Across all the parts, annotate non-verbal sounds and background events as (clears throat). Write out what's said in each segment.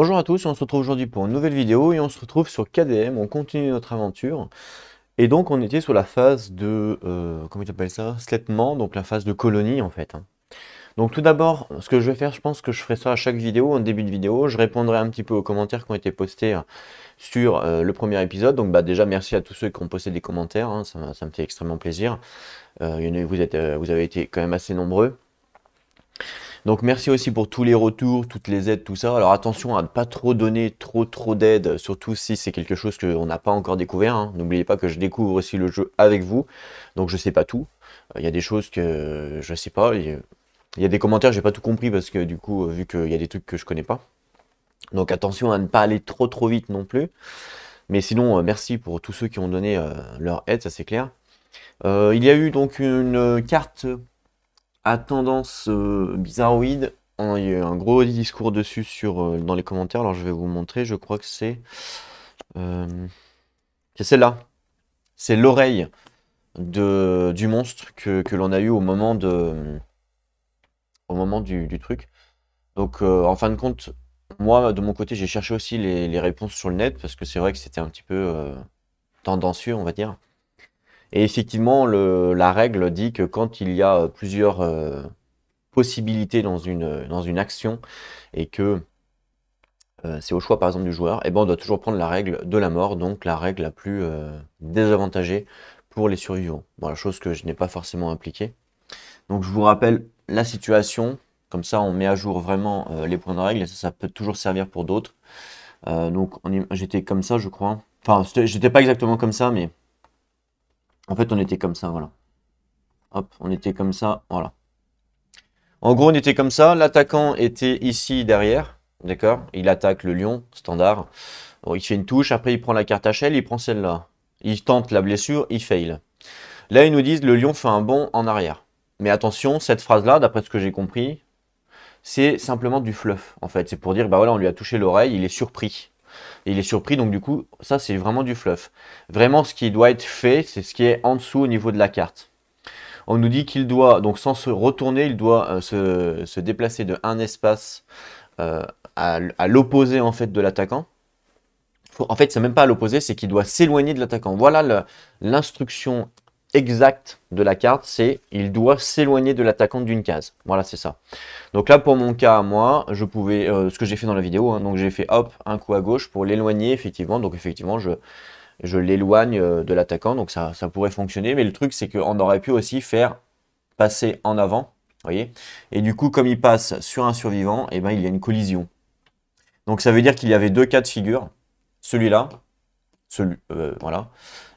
Bonjour à tous, on se retrouve aujourd'hui pour une nouvelle vidéo et on se retrouve sur KDM, on continue notre aventure. Et donc on était sur la phase de, euh, comment il appelles ça Slettement, donc la phase de colonie en fait. Hein. Donc tout d'abord, ce que je vais faire, je pense que je ferai ça à chaque vidéo, en début de vidéo, je répondrai un petit peu aux commentaires qui ont été postés euh, sur euh, le premier épisode. Donc bah, déjà merci à tous ceux qui ont posté des commentaires, hein, ça, me fait extrêmement plaisir. vous, vous avez été quand même assez nombreux. Donc merci aussi pour tous les retours, toutes les aides, tout ça. Alors attention à ne pas trop donner trop trop d'aide, surtout si c'est quelque chose qu'on n'a pas encore découvert. Hein. N'oubliez pas que je découvre aussi le jeu avec vous, donc je sais pas tout. Euh, il y a des choses que je sais pas. Il y, a des commentaires, j'ai pas tout compris parce que du coup, vu qu'il y a des trucs que je connais pas. Donc attention à ne pas aller trop trop vite non plus. Mais sinon, euh, merci pour tous ceux qui ont donné euh, leur aide, ça c'est clair. il y a eu donc une carte tendance euh, bizarroïde. Hein, il y a eu un gros discours dessus sur, euh, dans les commentaires. Alors je vais vous montrer. Je crois que c'est. Euh, c'est celle-là. C'est l'oreille de, du monstre que, l'on a eu au moment, de, au moment du, truc. Donc en fin de compte, moi de mon côté, j'ai cherché aussi les, réponses sur le net parce que c'est vrai que c'était un petit peu tendancieux, on va dire. Et effectivement, la règle dit que quand il y a euh, plusieurs euh, possibilités dans une, euh, dans une action et que c'est au choix par exemple du joueur, et eh ben on doit toujours prendre la règle de la mort, donc la règle la plus désavantagée pour les survivants. Bon, la chose que je n'ai pas forcément appliquée. Donc je vous rappelle la situation, comme ça on met à jour vraiment les points de règle, et ça, ça peut toujours servir pour d'autres. donc j'étais comme ça je crois. Enfin, j'étais pas exactement comme ça, mais en fait, on était comme ça, voilà. Hop, on était comme ça, voilà. En gros, on était comme ça. L'attaquant était ici derrière, d'accord Il attaque le lion, standard. il fait une touche, après il prend la carte HL, il prend celle-là. Il tente la blessure, il fail. Là, ils nous disent le lion fait un bond en arrière. Mais attention, cette phrase-là, d'après ce que j'ai compris, c'est simplement du fluff, en fait. C'est pour dire, bah voilà, on lui a touché l'oreille, il est surpris il est surpris. Donc du coup, ça c'est vraiment du fluff. Vraiment, ce qui doit être fait, c'est ce qui est en dessous au niveau de la carte. On nous dit qu'il doit, donc sans se retourner, il doit euh, se, déplacer de un espace euh, à, à l'opposé en fait de l'attaquant. En fait, c'est même pas à l'opposé, c'est qu'il doit s'éloigner de l'attaquant. Voilà l'instruction exact de la carte, c'est il doit s'éloigner de l'attaquant d'une case. Voilà, c'est ça. Donc là, pour mon cas moi, je pouvais, euh, ce que j'ai fait dans la vidéo, hein, donc j'ai fait hop, un coup à gauche pour l'éloigner effectivement. Donc effectivement, je, je l'éloigne euh, de l'attaquant, donc ça, ça pourrait fonctionner. Mais le truc, c'est qu'on aurait pu aussi faire passer en avant, voyez. Et du coup, comme il passe sur un survivant, et eh ben, il y a une collision. Donc ça veut dire qu'il y avait deux cas de figure, celui-là, celui, euh, voilà,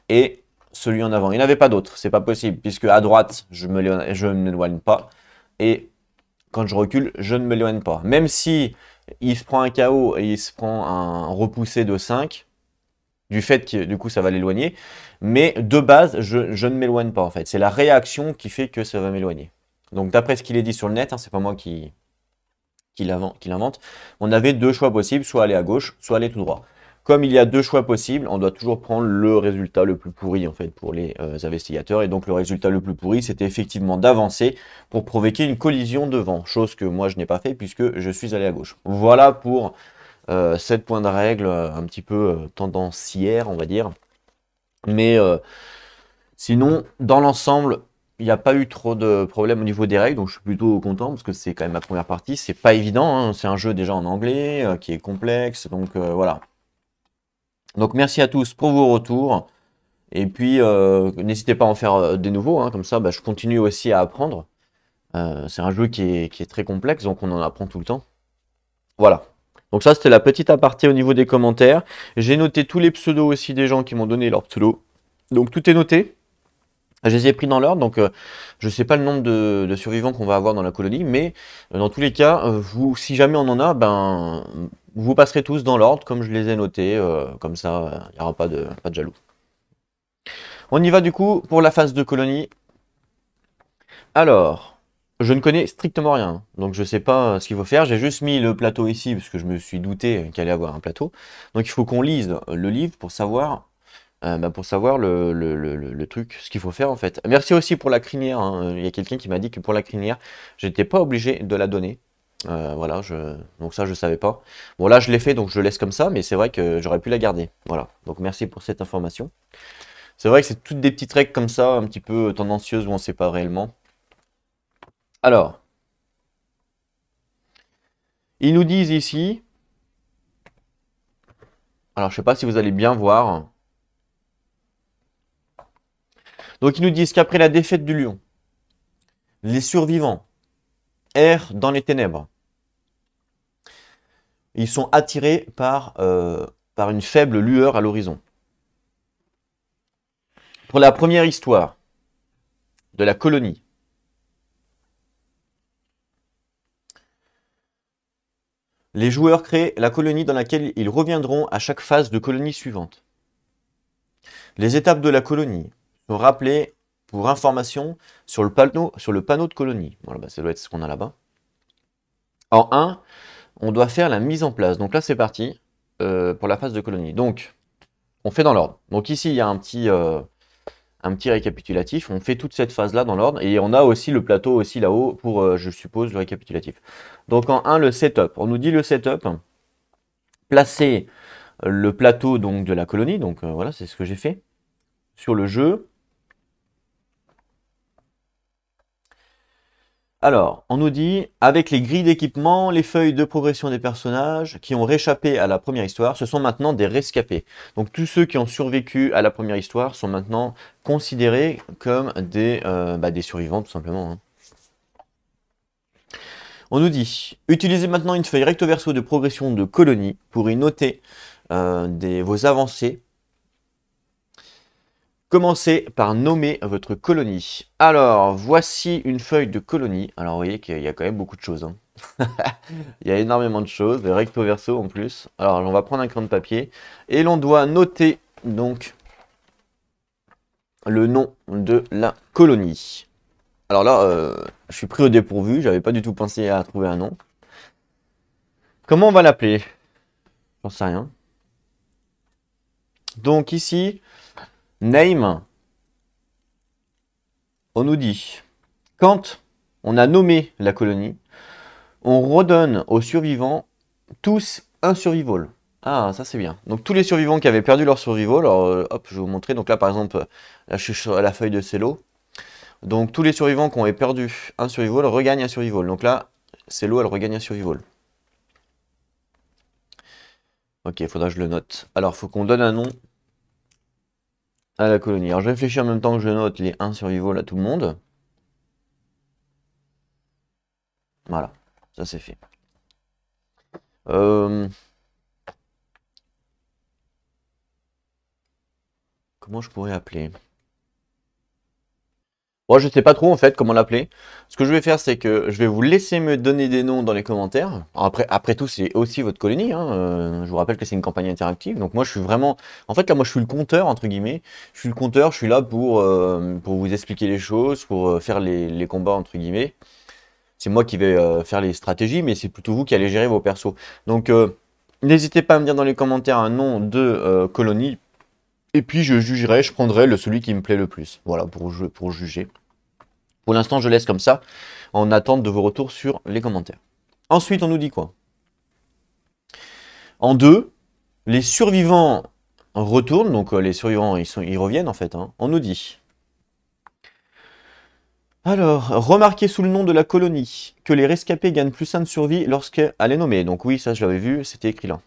et celui en avant. Il n'avait avait pas d'autre, c'est pas possible, puisque à droite, je ne m'éloigne pas. Et quand je recule, je ne m'éloigne pas. Même si il se prend un KO et il se prend un repoussé de 5, du fait que du coup ça va l'éloigner. Mais de base, je, ne m'éloigne pas en fait. C'est la réaction qui fait que ça va m'éloigner. Donc d'après ce qu'il est dit sur le net, hein, c'est pas moi qui, qui l'invente, on avait deux choix possibles, soit aller à gauche, soit aller tout droit. Comme il y a deux choix possibles, on doit toujours prendre le résultat le plus pourri en fait pour les euh, investigateurs. Et donc le résultat le plus pourri, c'était effectivement d'avancer pour provoquer une collision devant, chose que moi je n'ai pas fait puisque je suis allé à gauche. Voilà pour euh, cette points de règle euh, un petit peu euh, tendancière, on va dire. Mais sinon, dans l'ensemble, il n'y a pas eu trop de problèmes au niveau des règles, donc je suis plutôt content parce que c'est quand même ma première partie. C'est pas évident, hein. c'est un jeu déjà en anglais qui est complexe, donc voilà. Donc merci à tous pour vos retours. Et puis euh, n'hésitez pas à en faire euh, des nouveaux, hein. comme ça bah, je continue aussi à apprendre. Euh, c'est un jeu qui est, très complexe, donc on en apprend tout le temps. Voilà. Donc ça, c'était la petite aparté au niveau des commentaires. J'ai noté tous les pseudos aussi des gens qui m'ont donné leur pseudo. Donc tout est noté. Je les ai pris dans l'ordre, donc je ne sais pas le nombre de, survivants qu'on va avoir dans la colonie, mais dans tous les cas, vous, si jamais on en a, ben vous passerez tous dans l'ordre comme je les ai notés, euh, comme ça il n'y aura pas de, pas de jaloux. On y va du coup pour la phase de colonie. Alors, je ne connais strictement rien, donc je ne sais pas euh, ce qu'il faut faire. J'ai juste mis le plateau ici, parce que je me suis douté qu'il allait avoir un plateau. Donc il faut qu'on lise le livre pour savoir euh, bah, pour savoir le, truc, ce qu'il faut faire en fait. Merci aussi pour la crinière. Hein. Il y a quelqu'un qui m'a dit que pour la crinière, j'étais pas obligé de la donner. Euh, voilà, je... donc ça je savais pas. Bon là je l'ai fait donc je laisse comme ça, mais c'est vrai que j'aurais pu la garder. Voilà, donc merci pour cette information. C'est vrai que c'est toutes des petites règles comme ça, un petit peu tendancieuse où on ne sait pas réellement. Alors, ils nous disent ici, alors je sais pas si vous allez bien voir. Donc ils nous disent qu'après la défaite du lion, les survivants errent dans les ténèbres ils sont attirés par, euh, par une faible lueur à l'horizon. Pour la première histoire de la colonie, les joueurs créent la colonie dans laquelle ils reviendront à chaque phase de colonie suivante. Les étapes de la colonie sont rappelées pour information sur le panneau, sur le panneau de colonie. Voilà, bah, ça doit être ce qu'on a là-bas. En 1, on doit faire la mise en place. Donc là, c'est parti euh, pour la phase de colonie. Donc, on fait dans l'ordre. Donc ici, il y a un petit, euh, un petit récapitulatif. On fait toute cette phase-là dans l'ordre. Et on a aussi le plateau aussi là-haut pour, euh, je suppose, le récapitulatif. Donc en 1, le setup. On nous dit le setup. Placer le plateau donc, de la colonie. Donc voilà, c'est ce que j'ai fait. Sur le jeu. Alors, on nous dit, avec les grilles d'équipement, les feuilles de progression des personnages qui ont réchappé à la première histoire, ce sont maintenant des rescapés. Donc tous ceux qui ont survécu à la première histoire sont maintenant considérés comme des, euh, bah, des survivants tout simplement. Hein. On nous dit, utilisez maintenant une feuille recto verso de progression de colonie pour y noter euh, vos avancées Commencez par nommer votre colonie. Alors, voici une feuille de colonie. Alors, vous voyez qu'il y a quand même beaucoup de choses. Hein. (laughs) il y a énormément de choses, recto verso en plus. Alors, on va prendre un crayon de papier et l'on doit noter donc le nom de la colonie. Alors là, euh, je suis pris au dépourvu, j'avais pas du tout pensé à trouver un nom. Comment on va l'appeler J'en sais rien. Donc ici, Name, on nous dit, quand on a nommé la colonie, on redonne aux survivants tous un survival. Ah, ça c'est bien. Donc tous les survivants qui avaient perdu leur survival, alors euh, hop, je vais vous montrer. Donc là par exemple, je la feuille de Cello. Donc tous les survivants qui ont perdu un survival regagnent un survival. Donc là, Cello elle regagne un survival. Ok, il faudra que je le note. Alors il faut qu'on donne un nom à la colonie. Alors je réfléchis en même temps que je note les 1 survival à tout le monde. Voilà, ça c'est fait. Euh, comment je pourrais appeler moi, je sais pas trop en fait comment l'appeler. Ce que je vais faire, c'est que je vais vous laisser me donner des noms dans les commentaires. Après, après tout, c'est aussi votre colonie. Hein. Euh, je vous rappelle que c'est une campagne interactive. Donc moi, je suis vraiment... En fait, là, moi, je suis le compteur, entre guillemets. Je suis le compteur, je suis là pour, euh, pour vous expliquer les choses, pour euh, faire les, les, combats, entre guillemets. C'est moi qui vais faire les stratégies, mais c'est plutôt vous qui allez gérer vos persos. Donc, n'hésitez pas à me dire dans les commentaires un nom de colonie et puis je jugerai, je prendrai le, celui qui me plaît le plus. Voilà, pour, pour juger. Pour l'instant, je laisse comme ça, en attente de vos retours sur les commentaires. Ensuite, on nous dit quoi En deux, les survivants retournent, donc euh, les survivants, ils, sont, ils reviennent en fait. Hein. On nous dit... Alors, remarquez sous le nom de la colonie que les rescapés gagnent plus 1 de survie lorsqu'elle est nommée. Donc oui, ça je l'avais vu, c'était écrit là.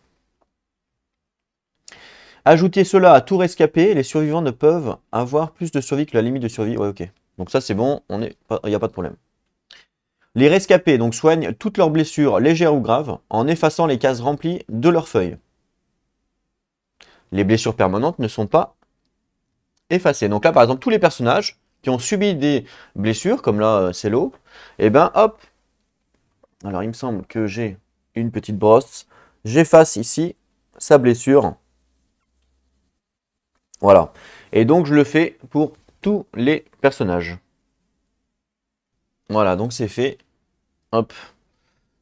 Ajoutez cela à tout rescapé, les survivants ne peuvent avoir plus de survie que la limite de survie. Ouais, ok. Donc ça, c'est bon, il n'y a pas de problème. Les rescapés donc, soignent toutes leurs blessures, légères ou graves, en effaçant les cases remplies de leurs feuilles. Les blessures permanentes ne sont pas effacées. Donc là, par exemple, tous les personnages qui ont subi des blessures, comme là, c'est l'eau, et ben hop Alors, il me semble que j'ai une petite brosse. J'efface ici sa blessure voilà. Et donc, je le fais pour tous les personnages. Voilà, donc c'est fait. Hop.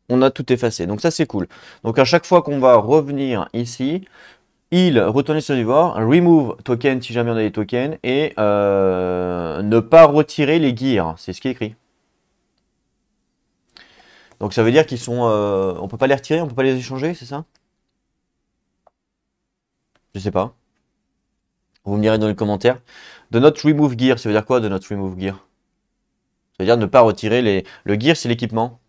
On a tout effacé. Donc ça, c'est cool. Donc à chaque fois qu'on va revenir ici, il, retourner sur l'ivoire, remove token si jamais on a des tokens, et euh, ne pas retirer les gears. C'est ce qui est écrit. Donc ça veut dire qu'ils sont... Euh, on peut pas les retirer, on peut pas les échanger, c'est ça Je sais pas. Vous me direz dans les commentaires. De notre remove gear, ça veut dire quoi de notre remove gear Ça veut dire ne pas retirer les. Le gear, c'est l'équipement.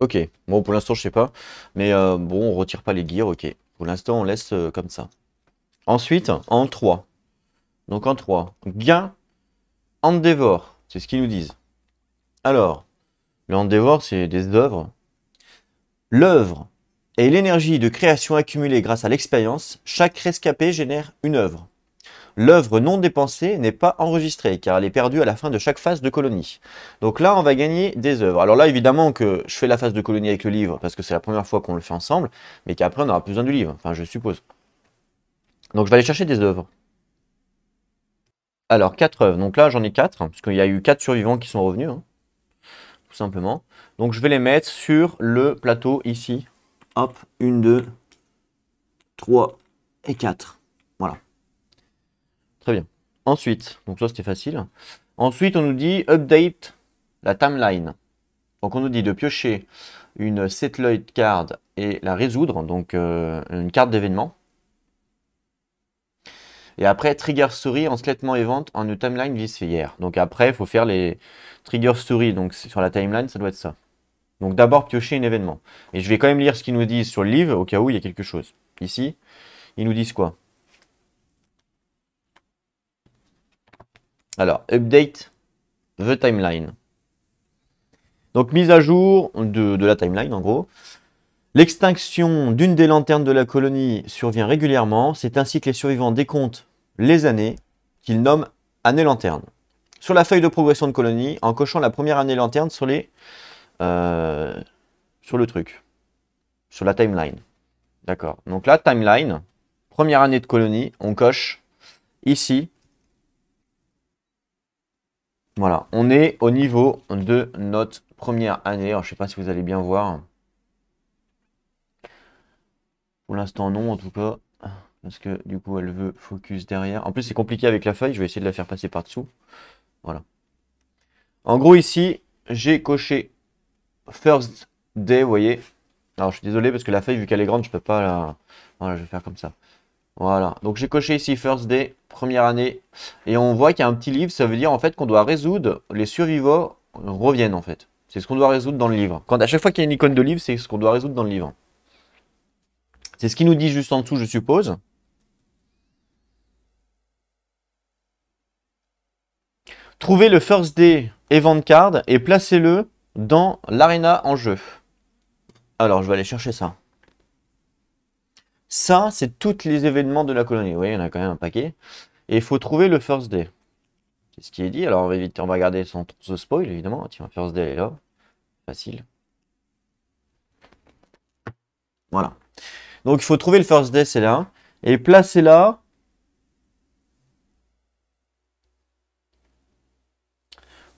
Ok. Bon, pour l'instant, je sais pas. Mais euh, bon, on retire pas les gears. Ok. Pour l'instant, on laisse euh, comme ça. Ensuite, en 3. Donc en 3. Gain Endeavor. C'est ce qu'ils nous disent. Alors, le Endeavor, c'est des œuvres. L'œuvre et l'énergie de création accumulée grâce à l'expérience, chaque rescapé génère une œuvre. L'œuvre non dépensée n'est pas enregistrée car elle est perdue à la fin de chaque phase de colonie. Donc là, on va gagner des œuvres. Alors là, évidemment que je fais la phase de colonie avec le livre parce que c'est la première fois qu'on le fait ensemble, mais qu'après on aura besoin du livre, enfin je suppose. Donc je vais aller chercher des œuvres. Alors, 4 œuvres. Donc là, j'en ai 4, parce qu'il y a eu 4 survivants qui sont revenus, hein, tout simplement. Donc je vais les mettre sur le plateau ici, Hop, une, deux, trois et quatre. Voilà. Très bien. Ensuite, donc ça c'était facile. Ensuite, on nous dit update la timeline. Donc on nous dit de piocher une setloid card et la résoudre, donc euh, une carte d'événement. Et après, trigger story en et event en une timeline vice hier. Donc après, il faut faire les trigger story. Donc sur la timeline, ça doit être ça. Donc d'abord piocher un événement. Et je vais quand même lire ce qu'ils nous disent sur le livre, au cas où il y a quelque chose. Ici, ils nous disent quoi Alors, update the timeline. Donc mise à jour de, la timeline en gros. L'extinction d'une des lanternes de la colonie survient régulièrement. C'est ainsi que les survivants décomptent les années qu'ils nomment année lanterne. Sur la feuille de progression de colonie, en cochant la première année lanterne sur les euh, sur le truc, sur la timeline. D'accord. Donc là, timeline, première année de colonie, on coche ici. Voilà, on est au niveau de notre première année. je ne sais pas si vous allez bien voir. Pour l'instant, non, en tout cas. Parce que du coup, elle veut focus derrière. En plus, c'est compliqué avec la feuille. Je vais essayer de la faire passer par dessous. Voilà. En gros, ici, j'ai coché first day, vous voyez. Alors, je suis désolé parce que la feuille, vu qu'elle est grande, je peux pas la... Voilà, je vais faire comme ça. Voilà, donc j'ai coché ici First Day, première année. Et on voit qu'il y a un petit livre, ça veut dire en fait qu'on doit résoudre, les survivants reviennent en fait. C'est ce qu'on doit résoudre dans le livre. Quand à chaque fois qu'il y a une icône de livre, c'est ce qu'on doit résoudre dans le livre. C'est ce qu'il nous dit juste en dessous, je suppose. Trouvez le First Day Event Card et placez-le dans l'arena en jeu. Alors, je vais aller chercher ça. Ça, c'est tous les événements de la colonie. Vous voyez, il y en a quand même un paquet. Et il faut trouver le first day. C'est ce qui est dit. Alors, on va, garder on va regarder spoil, évidemment. Tiens, first day est là. Facile. Voilà. Donc, il faut trouver le first day, c'est là. Et placer là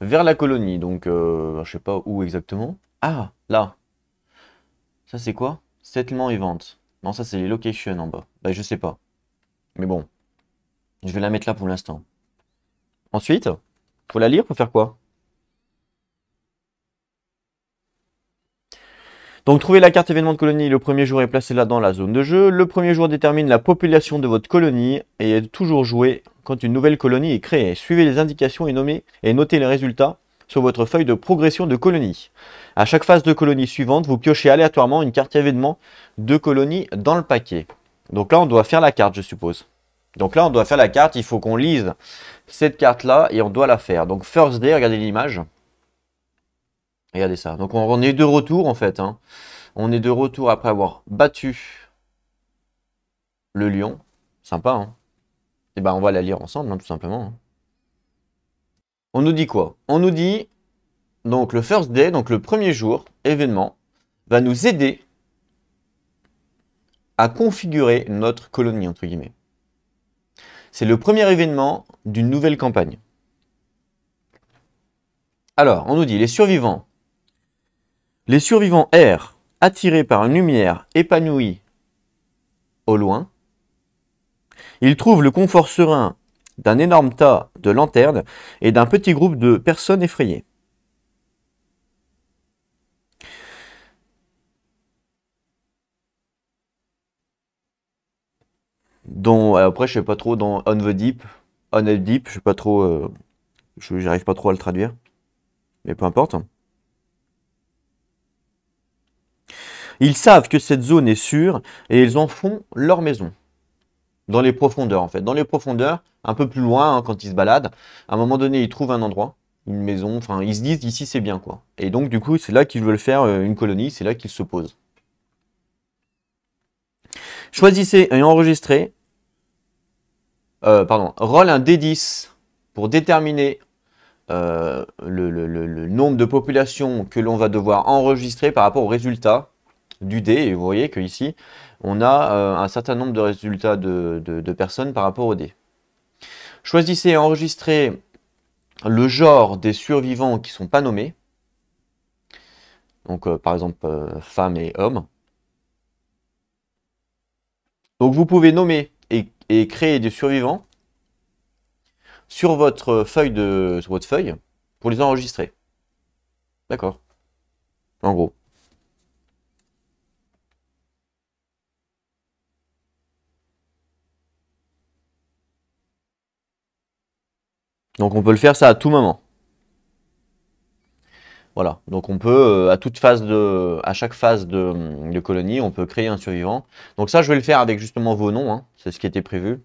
vers la colonie. Donc, je euh, je sais pas où exactement. Ah, là. Ça, c'est quoi Settlement et vente. Non, ça, c'est les locations en bas. Bah, je sais pas. Mais bon. Je vais la mettre là pour l'instant. Ensuite, faut la lire pour faire quoi Donc trouvez la carte événement de colonie le premier jour et placez-la dans la zone de jeu. Le premier jour détermine la population de votre colonie et est toujours joué quand une nouvelle colonie est créée. Suivez les indications et, nommez, et notez les résultats sur votre feuille de progression de colonie. À chaque phase de colonie suivante, vous piochez aléatoirement une carte événement de colonie dans le paquet. Donc là, on doit faire la carte, je suppose. Donc là, on doit faire la carte, il faut qu'on lise cette carte-là et on doit la faire. Donc First Day, regardez l'image. Regardez ça. Donc on est de retour en fait. Hein. On est de retour après avoir battu le lion. Sympa. Hein. Et eh ben on va la lire ensemble hein, tout simplement. Hein. On nous dit quoi On nous dit donc le first day, donc le premier jour, événement, va nous aider à configurer notre colonie entre guillemets. C'est le premier événement d'une nouvelle campagne. Alors, on nous dit les survivants les survivants errent, attirés par une lumière épanouie au loin. Ils trouvent le confort serein d'un énorme tas de lanternes et d'un petit groupe de personnes effrayées. Dont, euh, après, je ne sais pas trop dans On the Deep, On the Deep, je sais pas trop, euh, j'arrive pas trop à le traduire, mais peu importe. Ils savent que cette zone est sûre et ils en font leur maison. Dans les profondeurs, en fait. Dans les profondeurs, un peu plus loin, hein, quand ils se baladent, à un moment donné, ils trouvent un endroit, une maison, enfin, ils se disent, ici, c'est bien, quoi. Et donc, du coup, c'est là qu'ils veulent faire euh, une colonie, c'est là qu'ils se posent. Choisissez et enregistrez, euh, pardon, roll un D10 pour déterminer euh, le, le, nombre de populations que l'on va devoir enregistrer par rapport au résultat du dé. Et vous voyez qu'ici, on a euh, un certain nombre de résultats de, personnes par rapport au dé. Choisissez et enregistrez le genre des survivants qui ne sont pas nommés. Donc, euh, par exemple, euh, femmes et hommes. Donc, vous pouvez nommer et, créer des survivants sur votre feuille de sur votre feuille pour les enregistrer. D'accord. En gros. Donc on peut le faire ça à tout moment. Voilà, donc on peut, euh, à toute phase de, à chaque phase de, colonie, on peut créer un survivant. Donc ça, je vais le faire avec justement vos noms, hein. c'est ce qui était prévu.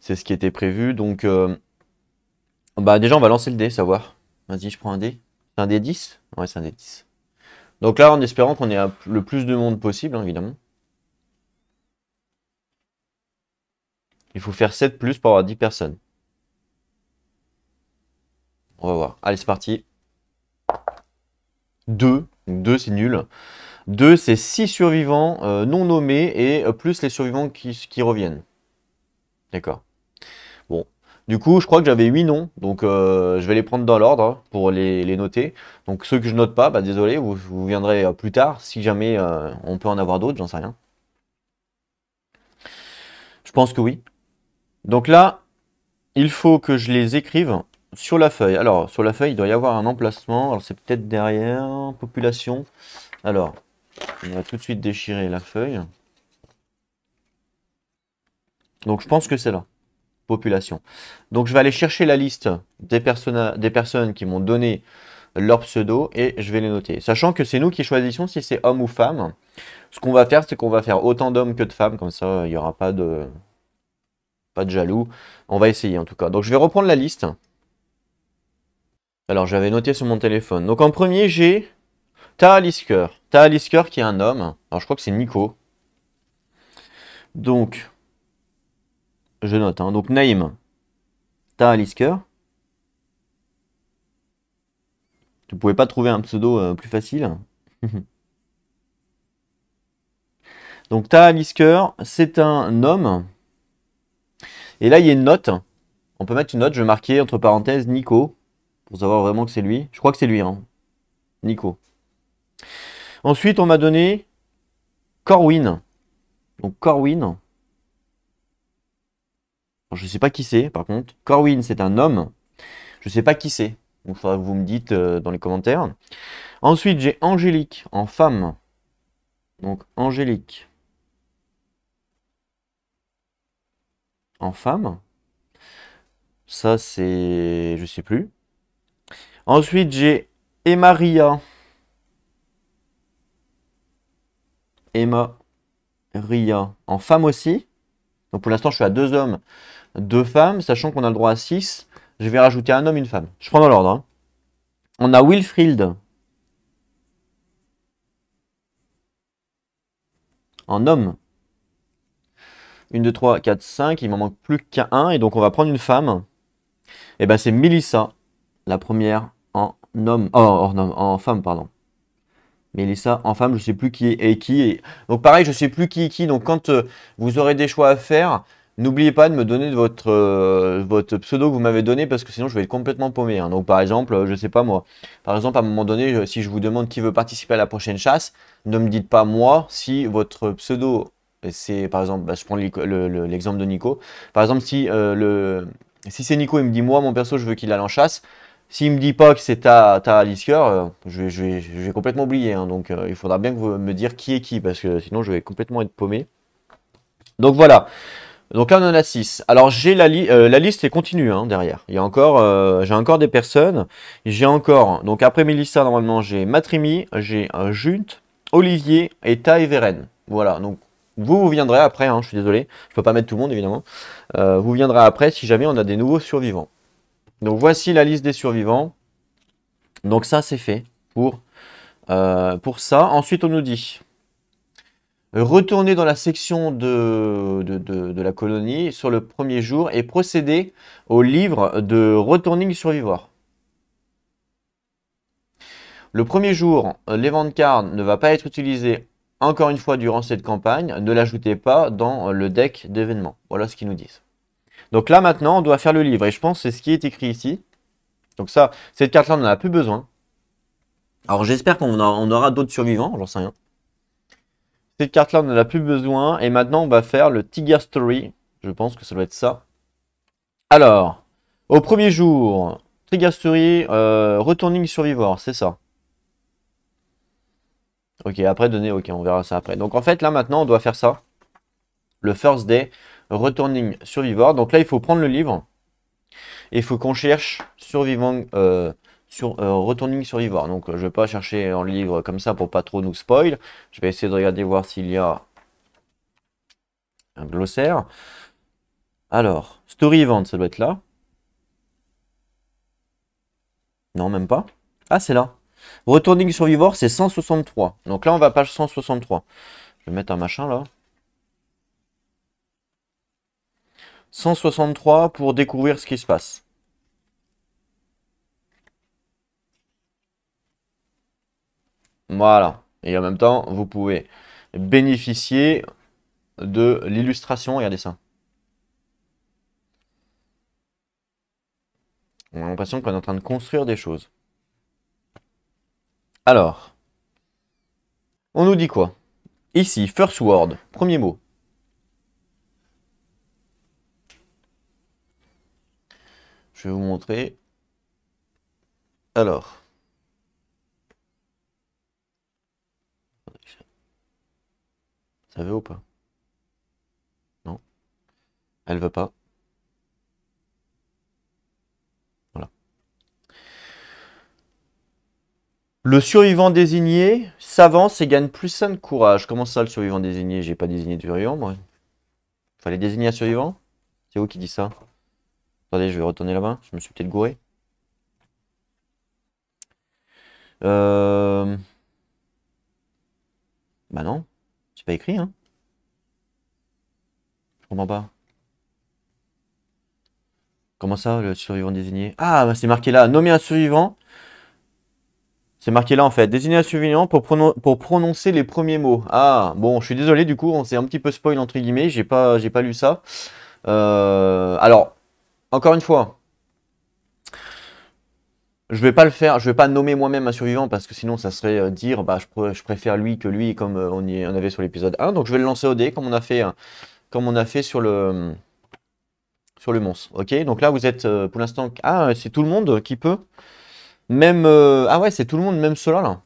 C'est ce qui était prévu, donc euh, bah déjà on va lancer le dé, savoir. Vas-y, je prends un dé. C'est un dé 10 Ouais, c'est un dé 10. Donc là, en espérant qu'on ait le plus de monde possible, hein, évidemment. Il faut faire 7 plus pour avoir 10 personnes. On va voir. Allez, c'est parti. 2. 2, c'est nul. 2, c'est 6 survivants euh, non nommés et euh, plus les survivants qui, reviennent. D'accord. Bon. Du coup, je crois que j'avais 8 noms, donc euh, je vais les prendre dans l'ordre hein, pour les, noter. Donc ceux que je note pas, bah désolé, vous, vous viendrez plus tard si jamais on peut en avoir d'autres, j'en sais rien. Je pense que oui. Donc là, il faut que je les écrive sur la feuille. Alors, sur la feuille, il doit y avoir un emplacement. Alors, c'est peut-être derrière, population. Alors, on va tout de suite déchirer la feuille. Donc, je pense que c'est là. Population. Donc, je vais aller chercher la liste des, des personnes qui m'ont donné leur pseudo et je vais les noter. Sachant que c'est nous qui choisissons si c'est homme ou femme. Ce qu'on va faire, c'est qu'on va faire autant d'hommes que de femmes. Comme ça, il n'y aura pas de, pas de jaloux. On va essayer en tout cas. Donc je vais reprendre la liste. Alors j'avais noté sur mon téléphone. Donc en premier j'ai Taalisker. Taalisker qui est un homme. Alors je crois que c'est Nico. Donc je note. Hein. Donc Naïm. Tu ne pouvais pas trouver un pseudo euh, plus facile. (laughs) Donc Taalisker, c'est un homme et là, il y a une note. On peut mettre une note. Je vais marquer entre parenthèses Nico. Pour savoir vraiment que c'est lui. Je crois que c'est lui. Hein. Nico. Ensuite, on m'a donné Corwin. Donc Corwin. je ne sais pas qui c'est, par contre. Corwin, c'est un homme. Je ne sais pas qui c'est. Donc, vous me dites euh, dans les commentaires. Ensuite, j'ai Angélique en femme. Donc Angélique. en femme. Ça, c'est... Je sais plus. Ensuite, j'ai Emma Ria. Emma Ria. En femme aussi. Donc pour l'instant, je suis à deux hommes, deux femmes. Sachant qu'on a le droit à six, je vais rajouter un homme, une femme. Je prends dans l'ordre. Hein. On a Wilfried. En homme. 1, 2, 3, 4, 5. Il m'en manque plus qu'un Et donc, on va prendre une femme. Et eh ben, c'est Melissa, la première en homme. Oh, en, en femme, pardon. Melissa en femme, je sais plus qui est qui. Donc pareil, je sais plus qui est qui. Donc quand euh, vous aurez des choix à faire, n'oubliez pas de me donner votre, euh, votre pseudo que vous m'avez donné parce que sinon je vais être complètement paumé. Hein. Donc par exemple, je sais pas moi. Par exemple, à un moment donné, si je vous demande qui veut participer à la prochaine chasse, ne me dites pas moi si votre pseudo c'est par exemple, bah, je prends l'exemple de Nico. Par exemple, si, euh, si c'est Nico, il me dit moi, mon perso, je veux qu'il aille en chasse. S'il me dit pas que c'est ta, ta euh, je, vais, je, vais, complètement oublier. Hein. donc euh, il faudra bien que vous me dire qui est qui, parce que sinon je vais complètement être paumé. Donc voilà. Donc là on en a 6. Alors j'ai la, la, liste est continue hein, derrière. Il y a encore, j'ai encore des personnes. J'ai encore, donc après Melissa normalement j'ai Matrimi, j'ai Junt, Olivier et Taïveren. Voilà, donc vous, vous viendrez après, hein, je suis désolé, je peux pas mettre tout le monde évidemment. Euh, vous viendrez après si jamais on a des nouveaux survivants. Donc voici la liste des survivants. Donc ça c'est fait pour, euh, pour ça. Ensuite on nous dit, retourner dans la section de, de, la colonie sur le premier jour et procéder au livre de Returning Survivor. Le premier jour, l'event card ne va pas être utilisé encore une fois, durant cette campagne, ne l'ajoutez pas dans le deck d'événements. Voilà ce qu'ils nous disent. Donc là, maintenant, on doit faire le livre. Et je pense que c'est ce qui est écrit ici. Donc ça, cette carte-là, on n'en a plus besoin. Alors j'espère qu'on aura d'autres survivants, j'en sais rien. Cette carte-là, on n'en a plus besoin. Et maintenant, on va faire le Tiger Story. Je pense que ça doit être ça. Alors, au premier jour, Tiger Story, euh, Returning Survivor, c'est ça. Ok, après donner, ok, on verra ça après. Donc en fait, là maintenant, on doit faire ça. Le first day, returning survivor. Donc là, il faut prendre le livre. Et il faut qu'on cherche survivant, euh, sur, euh, returning survivor. Donc euh, je vais pas chercher en livre comme ça pour pas trop nous spoil. Je vais essayer de regarder voir s'il y a un glossaire. Alors, story event, ça doit être là. Non, même pas. Ah, c'est là. Retourning Survivor, c'est 163. Donc là, on va à page 163. Je vais mettre un machin là. 163 pour découvrir ce qui se passe. Voilà. Et en même temps, vous pouvez bénéficier de l'illustration. Regardez ça. On a l'impression qu'on est en train de construire des choses. Alors, on nous dit quoi Ici, first word, premier mot. Je vais vous montrer. Alors. Ça veut ou pas Non. Elle veut pas. Le survivant désigné s'avance et gagne plus 5 courage. Comment ça, le survivant désigné J'ai pas désigné de survivant, moi. Fallait désigner un survivant C'est vous qui dit ça Attendez, je vais retourner là-bas. Je me suis peut-être gouré. Euh... Bah non. C'est pas écrit, hein. Je comprends pas. Comment ça, le survivant désigné Ah, bah, c'est marqué là. Nommer un survivant c'est marqué là en fait. Désigner un survivant pour, prononcer les premiers mots. Ah, bon, je suis désolé du coup, on s'est un petit peu spoil entre guillemets, j'ai pas, pas lu ça. Euh, alors, encore une fois, je vais pas le faire, je vais pas nommer moi-même un survivant parce que sinon ça serait euh, dire bah je, préfère lui que lui comme euh, on y on avait sur l'épisode 1. Donc je vais le lancer au dé comme on a fait comme on a fait sur le sur le monstre. OK Donc là vous êtes pour l'instant ah c'est tout le monde qui peut même. Euh, ah ouais, c'est tout le monde, même ceux-là, là.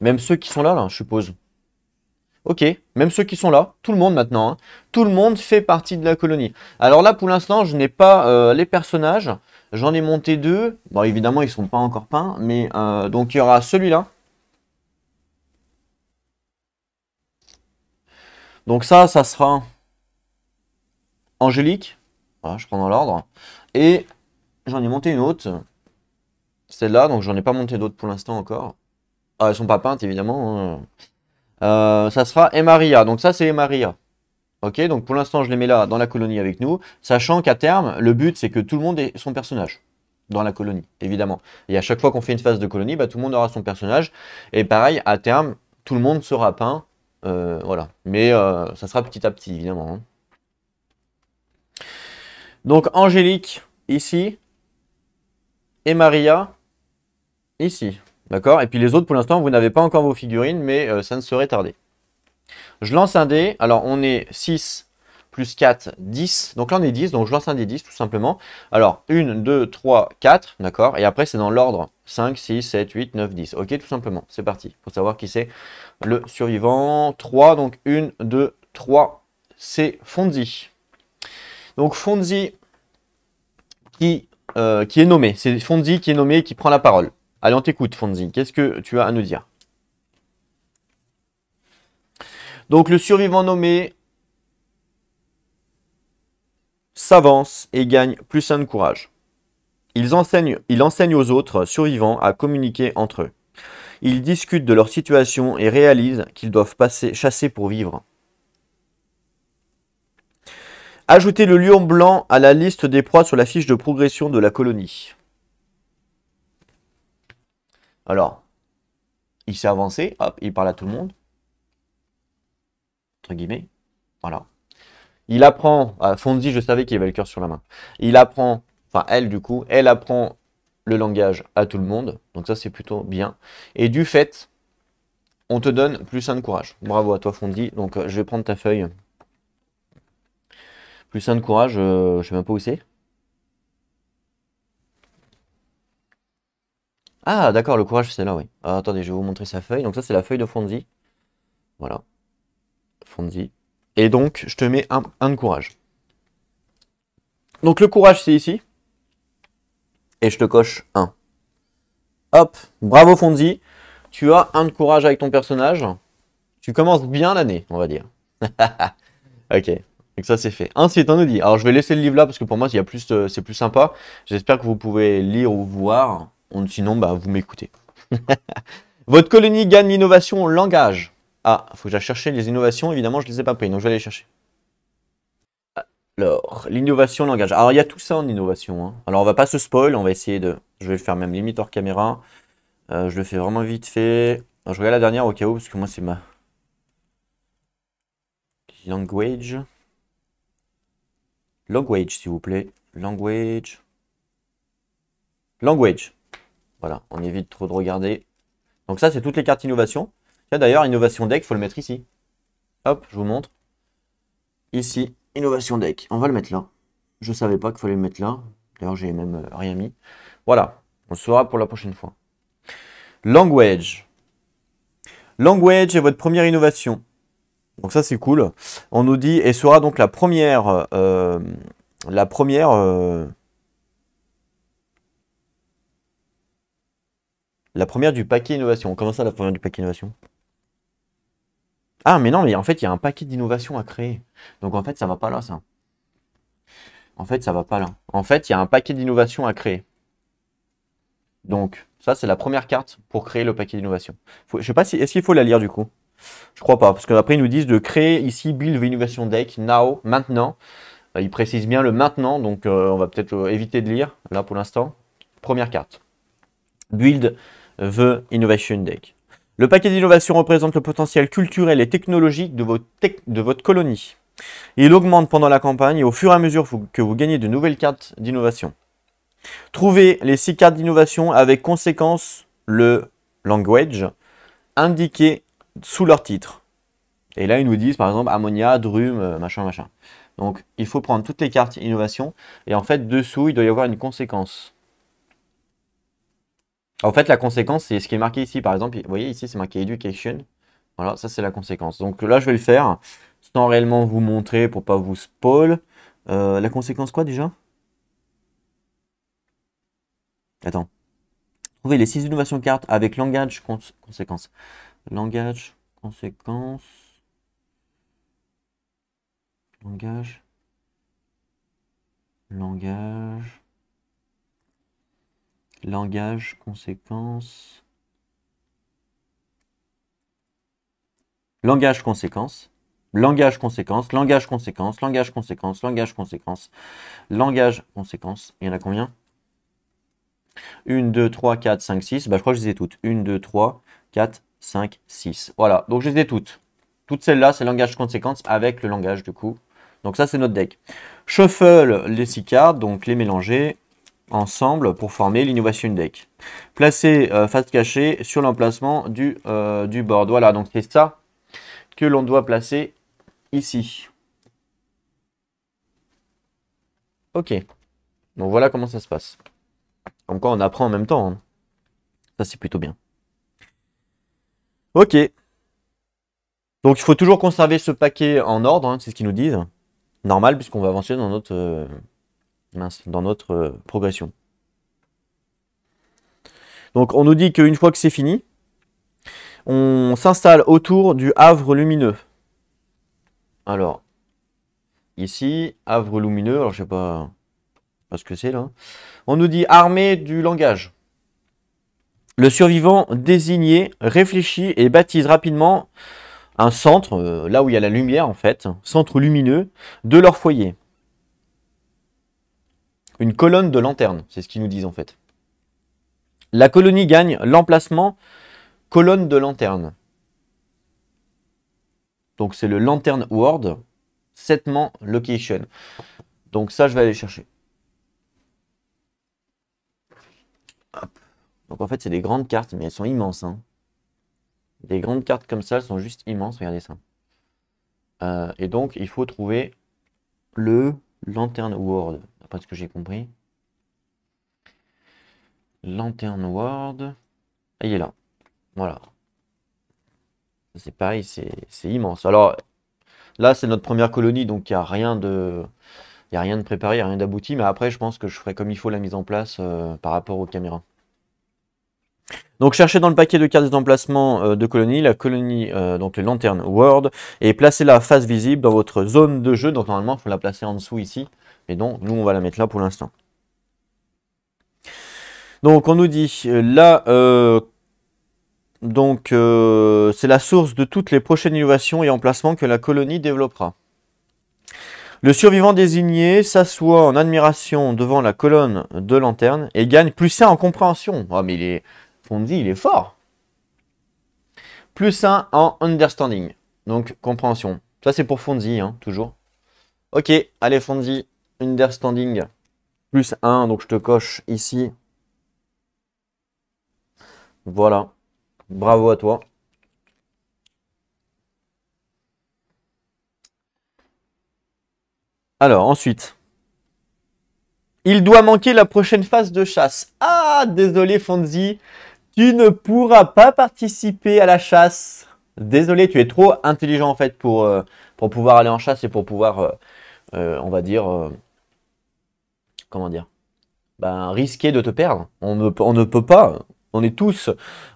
Même ceux qui sont là, là, je suppose. Ok, même ceux qui sont là, tout le monde maintenant. Hein. Tout le monde fait partie de la colonie. Alors là, pour l'instant, je n'ai pas euh, les personnages. J'en ai monté deux. Bon, évidemment, ils ne sont pas encore peints, mais euh, donc il y aura celui-là. Donc ça, ça sera Angélique. Voilà, ah, je prends dans l'ordre. Et j'en ai monté une autre. Celle-là, donc j'en ai pas monté d'autres pour l'instant encore. Ah, elles sont pas peintes, évidemment. Hein. Euh, ça sera Emaria. Donc ça, c'est Emaria. Ok, donc pour l'instant, je les mets là, dans la colonie avec nous. Sachant qu'à terme, le but, c'est que tout le monde ait son personnage dans la colonie, évidemment. Et à chaque fois qu'on fait une phase de colonie, bah, tout le monde aura son personnage. Et pareil, à terme, tout le monde sera peint. Euh, voilà. Mais euh, ça sera petit à petit, évidemment. Hein. Donc Angélique, ici. Et Maria, ici. D'accord Et puis les autres, pour l'instant, vous n'avez pas encore vos figurines, mais euh, ça ne serait tardé. Je lance un dé. Alors, on est 6 plus 4, 10. Donc là, on est 10. Donc, je lance un dé 10, tout simplement. Alors, 1, 2, 3, 4. D'accord Et après, c'est dans l'ordre 5, 6, 7, 8, 9, 10. OK, tout simplement. C'est parti. Pour savoir qui c'est le survivant. 3. Donc, 1, 2, 3. C'est Fonzi. Donc, Fonzi qui, euh, qui est nommé. C'est Fonzi qui est nommé et qui prend la parole. Allez, on t'écoute, Qu'est-ce que tu as à nous dire Donc, le survivant nommé s'avance et gagne plus un de courage. Ils enseignent, il enseigne aux autres survivants à communiquer entre eux. Ils discutent de leur situation et réalisent qu'ils doivent passer, chasser pour vivre. Ajoutez le lion blanc à la liste des proies sur la fiche de progression de la colonie. Alors, il s'est avancé, hop, il parle à tout le monde. Entre guillemets. Voilà. Il apprend, ah, Fondi, je savais qu'il avait le cœur sur la main. Il apprend, enfin elle du coup, elle apprend le langage à tout le monde. Donc ça c'est plutôt bien. Et du fait, on te donne plus un de courage. Bravo à toi Fondi. Donc euh, je vais prendre ta feuille. Plus un de courage, je euh, je sais même pas où c'est. Ah, d'accord, le courage, c'est là, oui. Ah, attendez, je vais vous montrer sa feuille. Donc ça, c'est la feuille de Fonzi. Voilà. Fonzi. Et donc, je te mets un, un de courage. Donc le courage, c'est ici. Et je te coche un. Hop, bravo Fonzi. Tu as un de courage avec ton personnage. Tu commences bien l'année, on va dire. (laughs) ok, donc ça c'est fait. Ensuite, on nous dit, alors je vais laisser le livre là parce que pour moi c'est plus, euh, c'est plus sympa. J'espère que vous pouvez lire ou voir sinon, bah, vous m'écoutez. (laughs) Votre colonie gagne l'innovation langage. Ah, faut que j'aille chercher les innovations. Évidemment, je ne les ai pas pris, donc je vais aller chercher. Alors, l'innovation langage. Alors, il y a tout ça en innovation. Hein. Alors, on va pas se spoil. On va essayer de... Je vais le faire même limite hors caméra. Euh, je le fais vraiment vite fait. je regarde la dernière au cas où, parce que moi, c'est ma... Language. Language, s'il vous plaît. Language. Language. Voilà, on évite trop de regarder. Donc ça, c'est toutes les cartes innovation. D'ailleurs, innovation deck, il faut le mettre ici. Hop, je vous montre. Ici, innovation deck. On va le mettre là. Je ne savais pas qu'il fallait le mettre là. D'ailleurs, j'ai même euh, rien mis. Voilà, on le saura pour la prochaine fois. Language. Language est votre première innovation. Donc ça c'est cool. On nous dit et sera donc la première, euh, euh, la première La première du paquet innovation. Comment ça, la première du paquet innovation Ah, mais non, mais en fait, il y a un paquet d'innovation à créer. Donc, en fait, ça va pas là, ça. En fait, ça va pas là. En fait, il y a un paquet d'innovation à créer. Donc, ça, c'est la première carte pour créer le paquet d'innovation. Je sais pas si. Est-ce qu'il faut la lire du coup Je crois pas. Parce qu'après, ils nous disent de créer ici Build Innovation Deck now, maintenant. Euh, ils précisent bien le maintenant. Donc, euh, on va peut-être euh, éviter de lire là pour l'instant. Première carte. Build The Innovation Deck. Le paquet d'innovation représente le potentiel culturel et technologique de votre, de votre colonie. Il augmente pendant la campagne et au fur et à mesure que vous gagnez de nouvelles cartes d'innovation. Trouvez les 6 cartes d'innovation avec conséquence le language indiqué sous leur titre. Et là, ils nous disent par exemple ammonia, drume, euh, machin, machin. Donc, il faut prendre toutes les cartes innovation et en fait, dessous, il doit y avoir une conséquence. En fait, la conséquence, c'est ce qui est marqué ici. Par exemple, vous voyez ici, c'est marqué Education. Voilà, ça c'est la conséquence. Donc là, je vais le faire sans réellement vous montrer pour pas vous spoil. Euh, la conséquence quoi déjà Attends. voyez les six innovations cartes avec langage conséquence. Langage conséquence. Langage. Langage. Langage, conséquence. Langage, conséquence. Langage, conséquence. Langage, conséquence. Langage, conséquence. Langage, conséquence. Langage, conséquence. Il y en a combien 1, 2, 3, 4, 5, 6. je crois que je les ai toutes. 1, 2, 3, 4, 5, 6. Voilà, donc je les ai toutes. Toutes celles-là, c'est langage conséquence avec le langage du coup. Donc ça, c'est notre deck. Shuffle les 6 cartes, donc les mélanger ensemble pour former l'innovation deck. Placer euh, face cachée sur l'emplacement du, euh, du board. Voilà, donc c'est ça que l'on doit placer ici. Ok. Donc voilà comment ça se passe. Comme quoi on apprend en même temps. Hein. Ça c'est plutôt bien. Ok. Donc il faut toujours conserver ce paquet en ordre, hein, c'est ce qu'ils nous disent. Normal puisqu'on va avancer dans notre... Euh, dans notre euh, progression. Donc on nous dit qu'une fois que c'est fini, on s'installe autour du havre lumineux. Alors, ici, havre lumineux, alors je sais pas, pas ce que c'est là. On nous dit armée du langage. Le survivant désigné réfléchit et baptise rapidement un centre, euh, là où il y a la lumière en fait, centre lumineux de leur foyer une colonne de lanterne, c'est ce qu'ils nous disent en fait. La colonie gagne l'emplacement colonne de lanterne. Donc c'est le Lantern Word, settlement Location. Donc ça, je vais aller chercher. Donc en fait, c'est des grandes cartes, mais elles sont immenses. Hein. Des grandes cartes comme ça, elles sont juste immenses, regardez ça. Euh, et donc, il faut trouver le Lantern Word ce que j'ai compris. Lantern World. Et ah, il est là. Voilà. C'est pareil, c'est immense. Alors, là, c'est notre première colonie, donc il n'y a rien de... rien de préparé, rien d'abouti, mais après je pense que je ferai comme il faut la mise en place euh, par rapport aux caméras. Donc cherchez dans le paquet de cartes d'emplacement euh, de colonie, la colonie, euh, donc les Lantern World, et placez-la face visible dans votre zone de jeu, donc normalement il faut la placer en dessous ici. Et donc, nous, on va la mettre là pour l'instant. Donc, on nous dit, euh, là, euh, donc euh, c'est la source de toutes les prochaines innovations et emplacements que la colonie développera. Le survivant désigné s'assoit en admiration devant la colonne de lanterne et gagne plus 1 en compréhension. Oh, mais il est, il est fort. Plus 1 en understanding. Donc, compréhension. Ça, c'est pour Fonzi, hein, toujours. Ok, allez, Fonzi. Understanding plus 1, donc je te coche ici. Voilà. Bravo à toi. Alors, ensuite. Il doit manquer la prochaine phase de chasse. Ah, désolé Fonzi, tu ne pourras pas participer à la chasse. Désolé, tu es trop intelligent en fait pour, euh, pour pouvoir aller en chasse et pour pouvoir, euh, euh, on va dire, comment dire, ben, risquer de te perdre. On ne, ne peut pas, on est tous,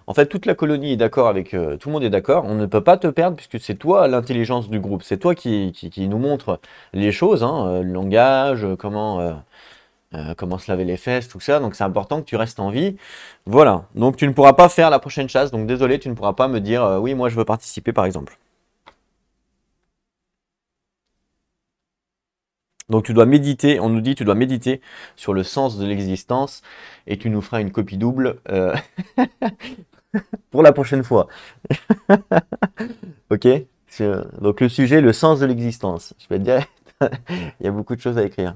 en fait, toute la colonie est d'accord avec, euh, tout le monde est d'accord, on ne peut pas te perdre puisque c'est toi l'intelligence du groupe, c'est toi qui, qui, nous montre les choses, hein, euh, le langage, euh, comment, comment se laver les fesses, tout ça. Donc c'est important que tu restes en vie. Voilà. Donc tu ne pourras pas faire la prochaine chasse. Donc désolé, tu ne pourras pas me dire oui, moi je veux participer par exemple. Donc tu dois méditer, on nous dit tu dois méditer sur le sens de l'existence et tu nous feras une copie double euh, (laughs) pour la prochaine fois. (laughs) ok Donc le sujet, le sens de l'existence. Je vais dire, (laughs) il y a beaucoup de choses à écrire.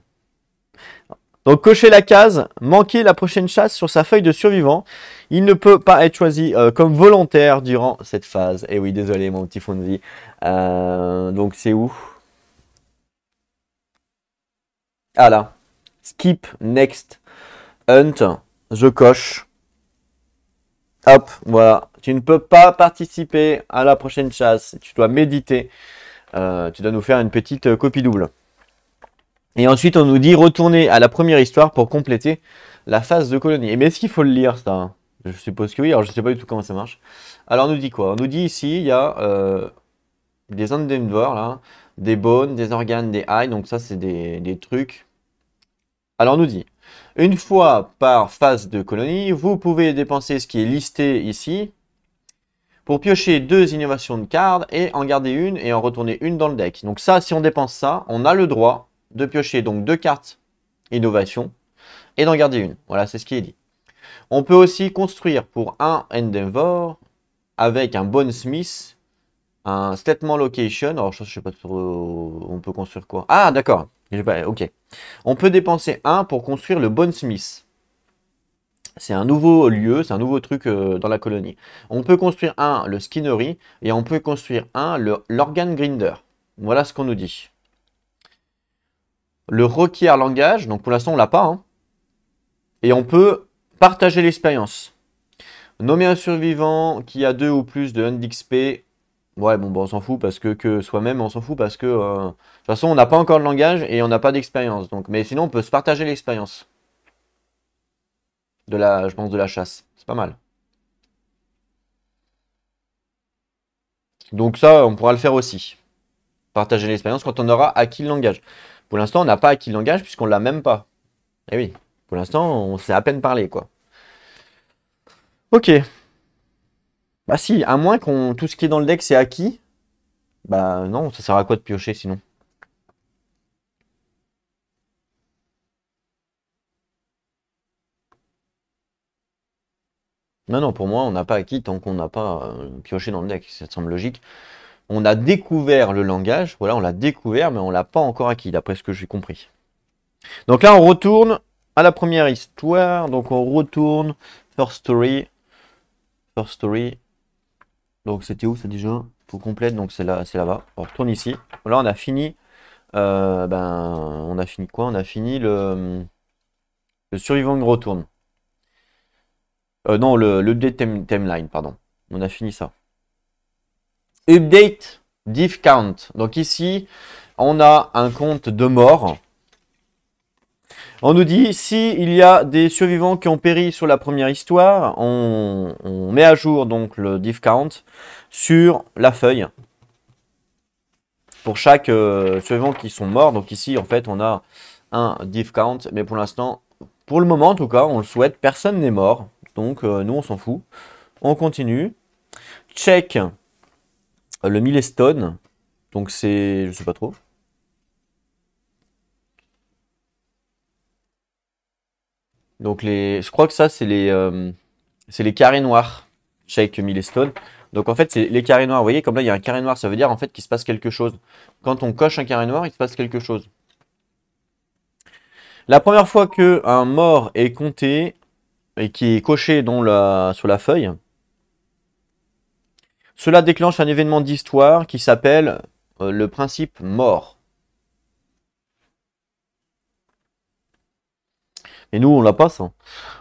Donc cocher la case, manquer la prochaine chasse sur sa feuille de survivant. Il ne peut pas être choisi euh, comme volontaire durant cette phase. Et eh oui, désolé mon petit fond de vie. Euh, donc c'est où ah là. Skip, next, hunt, je coche. Hop, voilà. Tu ne peux pas participer à la prochaine chasse. Tu dois méditer. Euh, tu dois nous faire une petite euh, copie double. Et ensuite, on nous dit retourner à la première histoire pour compléter la phase de colonie. Eh, mais est-ce qu'il faut le lire, ça Je suppose que oui. Alors, je ne sais pas du tout comment ça marche. Alors, on nous dit quoi On nous dit ici, il y a euh, des indemnivores, là des bones, des organes, des highs, Donc ça, c'est des, trucs. Alors on nous dit, une fois par phase de colonie, vous pouvez dépenser ce qui est listé ici pour piocher deux innovations de cartes et en garder une et en retourner une dans le deck. Donc ça, si on dépense ça, on a le droit de piocher donc deux cartes innovation et d'en garder une. Voilà, c'est ce qui est dit. On peut aussi construire pour un Endeavor avec un Bone Smith un statement location. Alors, je sais pas trop. On peut construire quoi Ah, d'accord. Ok. On peut dépenser 1 pour construire le Smith. C'est un nouveau lieu, c'est un nouveau truc euh, dans la colonie. On peut construire un, le skinnery, et on peut construire un, l'organ grinder. Voilà ce qu'on nous dit. Le requiert langage, donc pour l'instant on l'a pas. Hein. Et on peut partager l'expérience. Nommer un survivant qui a deux ou plus de 1 d'XP Ouais, bon, bah, on s'en fout parce que, soi-même, on s'en fout parce que. Euh, de toute façon, on n'a pas encore de langage et on n'a pas d'expérience. Donc, mais sinon, on peut se partager l'expérience. De la, je pense, de la chasse. C'est pas mal. Donc ça, on pourra le faire aussi. Partager l'expérience quand on aura acquis le langage. Pour l'instant, on n'a pas acquis le langage puisqu'on l'a même pas. Eh oui, pour l'instant, on sait à peine parler, quoi. Ok. Bah si, à moins qu'on tout ce qui est dans le deck c'est acquis. Bah non, ça sert à quoi de piocher sinon Non, non, pour moi, on n'a pas acquis tant qu'on n'a pas euh, pioché dans le deck. Ça te semble logique. On a découvert le langage, voilà, on l'a découvert, mais on l'a pas encore acquis, d'après ce que j'ai compris. Donc là, on retourne à la première histoire. Donc on retourne First Story. First Story. Donc c'était où ça déjà Pour complète, donc c'est là, c'est là-bas. On retourne ici. Là on a fini. Euh, ben, on a fini quoi On a fini le, le survivant retourne. Euh, non, le, le timeline, pardon. On a fini ça. Update diff count. Donc ici, on a un compte de mort. On nous dit, si il y a des survivants qui ont péri sur la première histoire, on, met à jour donc le div count sur la feuille pour chaque euh, survivant qui sont morts. Donc ici, en fait, on a un div count, mais pour l'instant, pour le moment en tout cas, on le souhaite, personne n'est mort. Donc euh, nous, on s'en fout. On continue. Check le millestone. Donc c'est, je sais pas trop, Donc les, je crois que ça c'est les, euh, c'est les carrés noirs Shake Millestone. Donc en fait c'est les carrés noirs. Vous voyez comme là il y a un carré noir, ça veut dire en fait qu'il se passe quelque chose. Quand on coche un carré noir, il se passe quelque chose. La première fois que un mort est compté et qui est coché la, sur la feuille, cela déclenche un événement d'histoire qui s'appelle euh, le principe mort. Et nous, on l'a pas ça. Hein.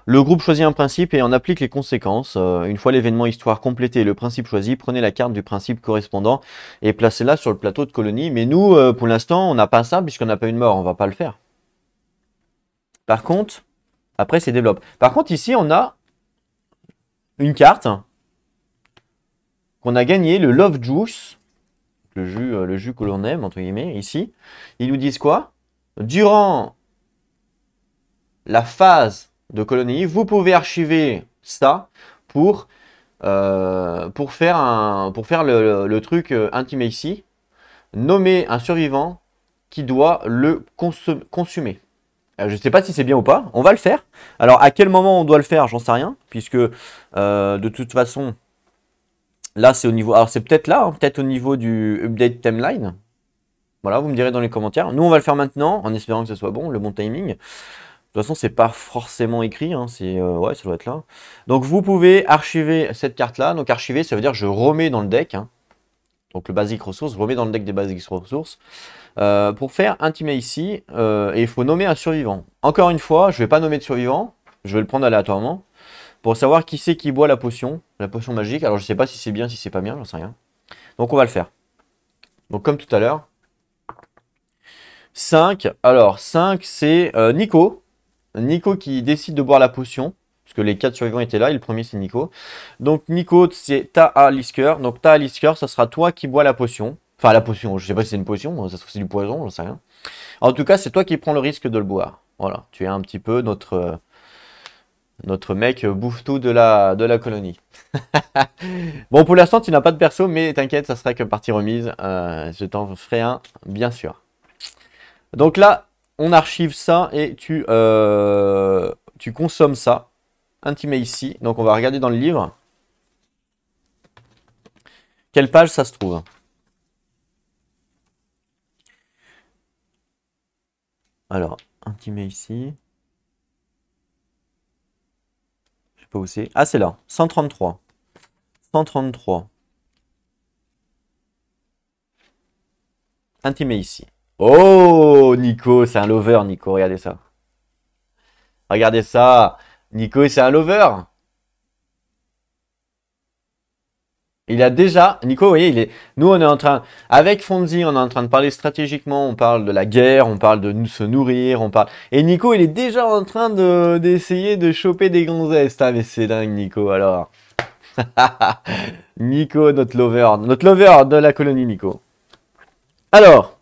Le groupe choisit un principe et en applique les conséquences. Euh, une fois l'événement histoire complété et le principe choisi, prenez la carte du principe correspondant et placez-la sur le plateau de colonie. Mais nous, euh, pour l'instant, on n'a pas ça puisqu'on n'a pas une mort, on va pas le faire. Par contre, après, c'est développé. Par contre, ici, on a une carte qu'on a gagnée, le Love Juice, le jus, euh, le jus que l'on aime, entre guillemets, ici. Ils nous disent quoi Durant la phase de colonie, vous pouvez archiver ça pour, euh, pour faire, un, pour faire le, truc euh, intime ici, nommer un survivant qui doit le consommer. Euh, je ne sais pas si c'est bien ou pas, on va le faire. Alors à quel moment on doit le faire, j'en sais rien, puisque de toute façon, là c'est au niveau, alors c'est peut-être là, hein, peut-être au niveau du update timeline. Voilà, vous me direz dans les commentaires. Nous on va le faire maintenant, en espérant que ce soit bon, le bon timing. De toute façon, c'est pas forcément écrit, hein, c'est euh, ouais, ça doit être là. Donc vous pouvez archiver cette carte-là. Donc archiver, ça veut dire je remets dans le deck. Hein. Donc le basic ressource, je remets dans le deck des basic ressources. Euh, pour faire un intimer ici, euh, et il faut nommer un survivant. Encore une fois, je vais pas nommer de survivant, je vais le prendre aléatoirement. Pour savoir qui c'est qui boit la potion, la potion magique. Alors je sais pas si c'est bien, si c'est pas bien, j'en sais rien. Donc on va le faire. Donc comme tout à l'heure. 5, alors 5 c'est Nico, Nico qui décide de boire la potion. Parce que les quatre survivants étaient là, et le premier c'est Nico. Donc Nico, c'est Taalisker. Donc Taalisker, Lisker, ça sera toi qui bois la potion. Enfin la potion, je sais pas si c'est une potion, ça se trouve c'est du poison, j'en sais rien. En tout cas, c'est toi qui prends le risque de le boire. Voilà, tu es un petit peu notre euh, notre mec bouffe tout de la, de la colonie. (laughs) bon, pour l'instant, tu n'as pas de perso, mais t'inquiète, ça sera que partie remise. Euh, je t'en ferai un, bien sûr. Donc là, on archive ça et tu, euh, tu consommes ça. Intimé ici. Donc on va regarder dans le livre. Quelle page ça se trouve Alors, intimé ici. Je sais pas où c'est. Ah, c'est là. 133. 133. Intimé ici. Oh, Nico, c'est un lover, Nico. Regardez ça. Regardez ça. Nico, c'est un lover. Il a déjà, Nico, vous voyez, il est, nous on est en train, avec Fonzi, on est en train de parler stratégiquement, on parle de la guerre, on parle de se nourrir, on parle, et Nico, il est déjà en train d'essayer de... choper des gonzesses, ah, mais c'est dingue, Nico, alors. (laughs) Nico, notre lover, notre lover de la colonie, Nico. Alors,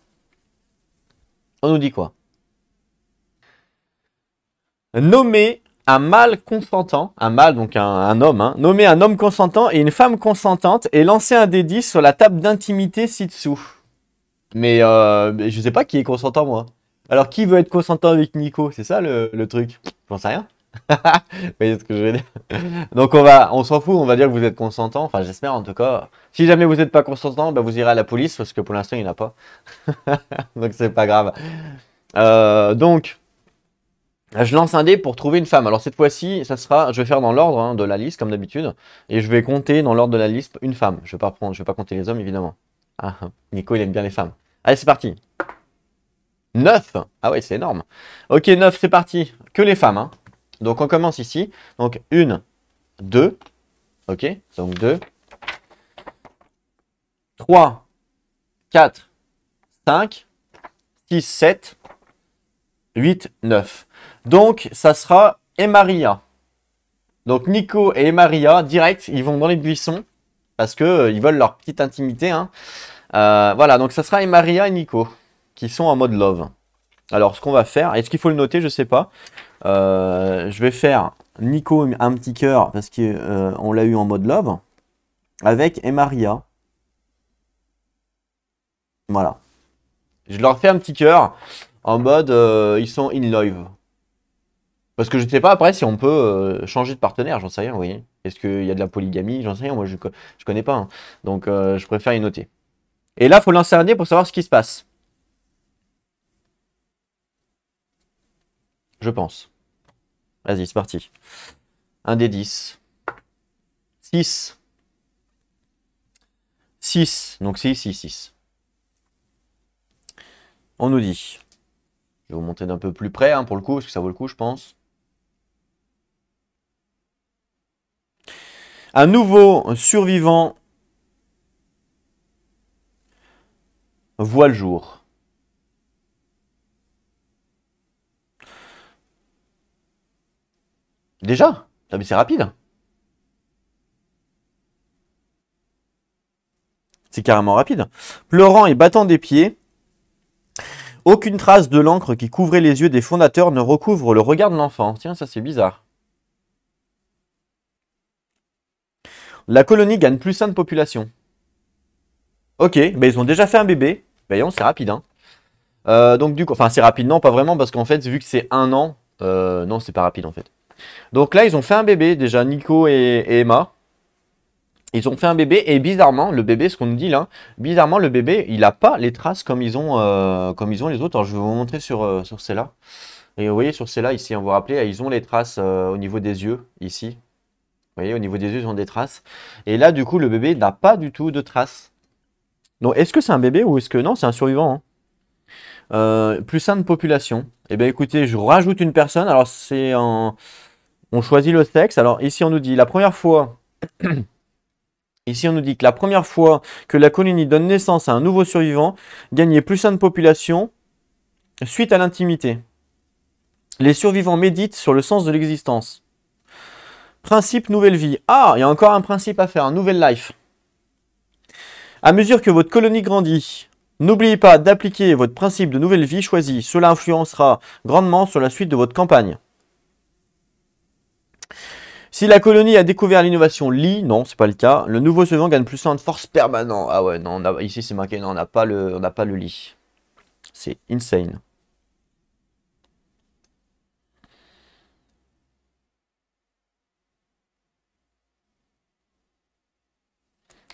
on nous dit quoi Nommer un mâle consentant, un mâle, donc un, homme, hein, nommer un homme consentant et une femme consentante et lancer un dédice sur la table d'intimité ci-dessous. Mais je euh, je sais pas qui est consentant, moi. Alors, qui veut être consentant avec Nico C'est ça le, le truc J'en sais rien. Vous voyez ce que je veux dire Donc on va, on s'en fout, on va dire que vous êtes consentant. Enfin, j'espère en tout cas. Si jamais vous n'êtes pas consentant, bah, vous irez à la police parce que pour l'instant il n'y en a pas. (laughs) donc c'est pas grave. Euh, donc je lance un dé pour trouver une femme. Alors cette fois-ci, ça sera, je vais faire dans l'ordre hein, de la liste comme d'habitude et je vais compter dans l'ordre de la liste une femme. Je vais pas prendre, je vais pas compter les hommes évidemment. Ah, Nico il aime bien les femmes. Allez c'est parti. 9 Ah ouais c'est énorme. Ok 9 c'est parti. Que les femmes hein. Donc on commence ici. Donc 1, 2, ok Donc 2, 3, 4, 5, 6, 7, 8, 9. Donc ça sera Emaria. Donc Nico et Emaria, direct, ils vont dans les buissons parce qu'ils euh, veulent leur petite intimité. Hein. Euh, voilà, donc ça sera Emaria et Nico qui sont en mode love. Alors ce qu'on va faire, est-ce qu'il faut le noter, je sais pas. Euh, je vais faire Nico un petit cœur parce qu'on euh, on l'a eu en mode love avec Emaria. Voilà. Je leur fais un petit cœur en mode euh, ils sont in love. Parce que je sais pas après si on peut changer de partenaire, j'en sais rien, vous voyez. Est-ce qu'il y a de la polygamie J'en sais rien, moi je, je connais pas. Hein. Donc je préfère y noter. Et là, faut lancer un dé pour savoir ce qui se passe. je pense. Vas-y, c'est parti. Un des 10. 6. 6. Donc 6, 6, 6. On nous dit. Je vais vous montrer d'un peu plus près hein, pour le coup, parce que ça vaut le coup, je pense. Un nouveau survivant voit le jour. Déjà mais c'est rapide. C'est carrément rapide. Pleurant et battant des pieds, aucune trace de l'encre qui couvrait les yeux des fondateurs ne recouvre le regard de l'enfant. Tiens, ça c'est bizarre. La colonie gagne plus sain de population. Ok, mais ils ont déjà fait un bébé. Voyons, c'est rapide. Hein. Euh, donc du coup, enfin c'est rapide, non pas vraiment, parce qu'en fait, vu que c'est un an, euh, non c'est pas rapide en fait. Donc là, ils ont fait un bébé, déjà Nico et, Emma. Ils ont fait un bébé et bizarrement, le bébé, ce qu'on nous dit là, bizarrement, le bébé, il n'a pas les traces comme ils ont, euh, comme ils ont les autres. Alors, je vais vous montrer sur, euh, sur celle-là. Et vous voyez, sur celle-là, ici, on vous rappelez, ils ont les traces euh, au niveau des yeux, ici. Vous voyez, au niveau des yeux, ils ont des traces. Et là, du coup, le bébé n'a pas du tout de traces. Donc, est-ce que c'est un bébé ou est-ce que non, c'est un survivant hein. plus sain de population. Eh bien écoutez, je rajoute une personne. Alors c'est en, on choisit le sexe. Alors ici, on nous dit la première fois. (coughs) Ici, on nous dit que la première fois que la colonie donne naissance à un nouveau survivant, gagnez plus de population suite à l'intimité. Les survivants méditent sur le sens de l'existence. Principe nouvelle vie. Ah, il y a encore un principe à faire, un nouvel life. À mesure que votre colonie grandit, n'oubliez pas d'appliquer votre principe de nouvelle vie choisi. Cela influencera grandement sur la suite de votre campagne. Si la colonie a découvert l'innovation Lee, non, c'est pas le cas. Le nouveau suivant gagne plus de force permanente. Ah ouais, non, ici c'est marqué, non, on n'a pas le, on n'a pas le Lee. C'est insane.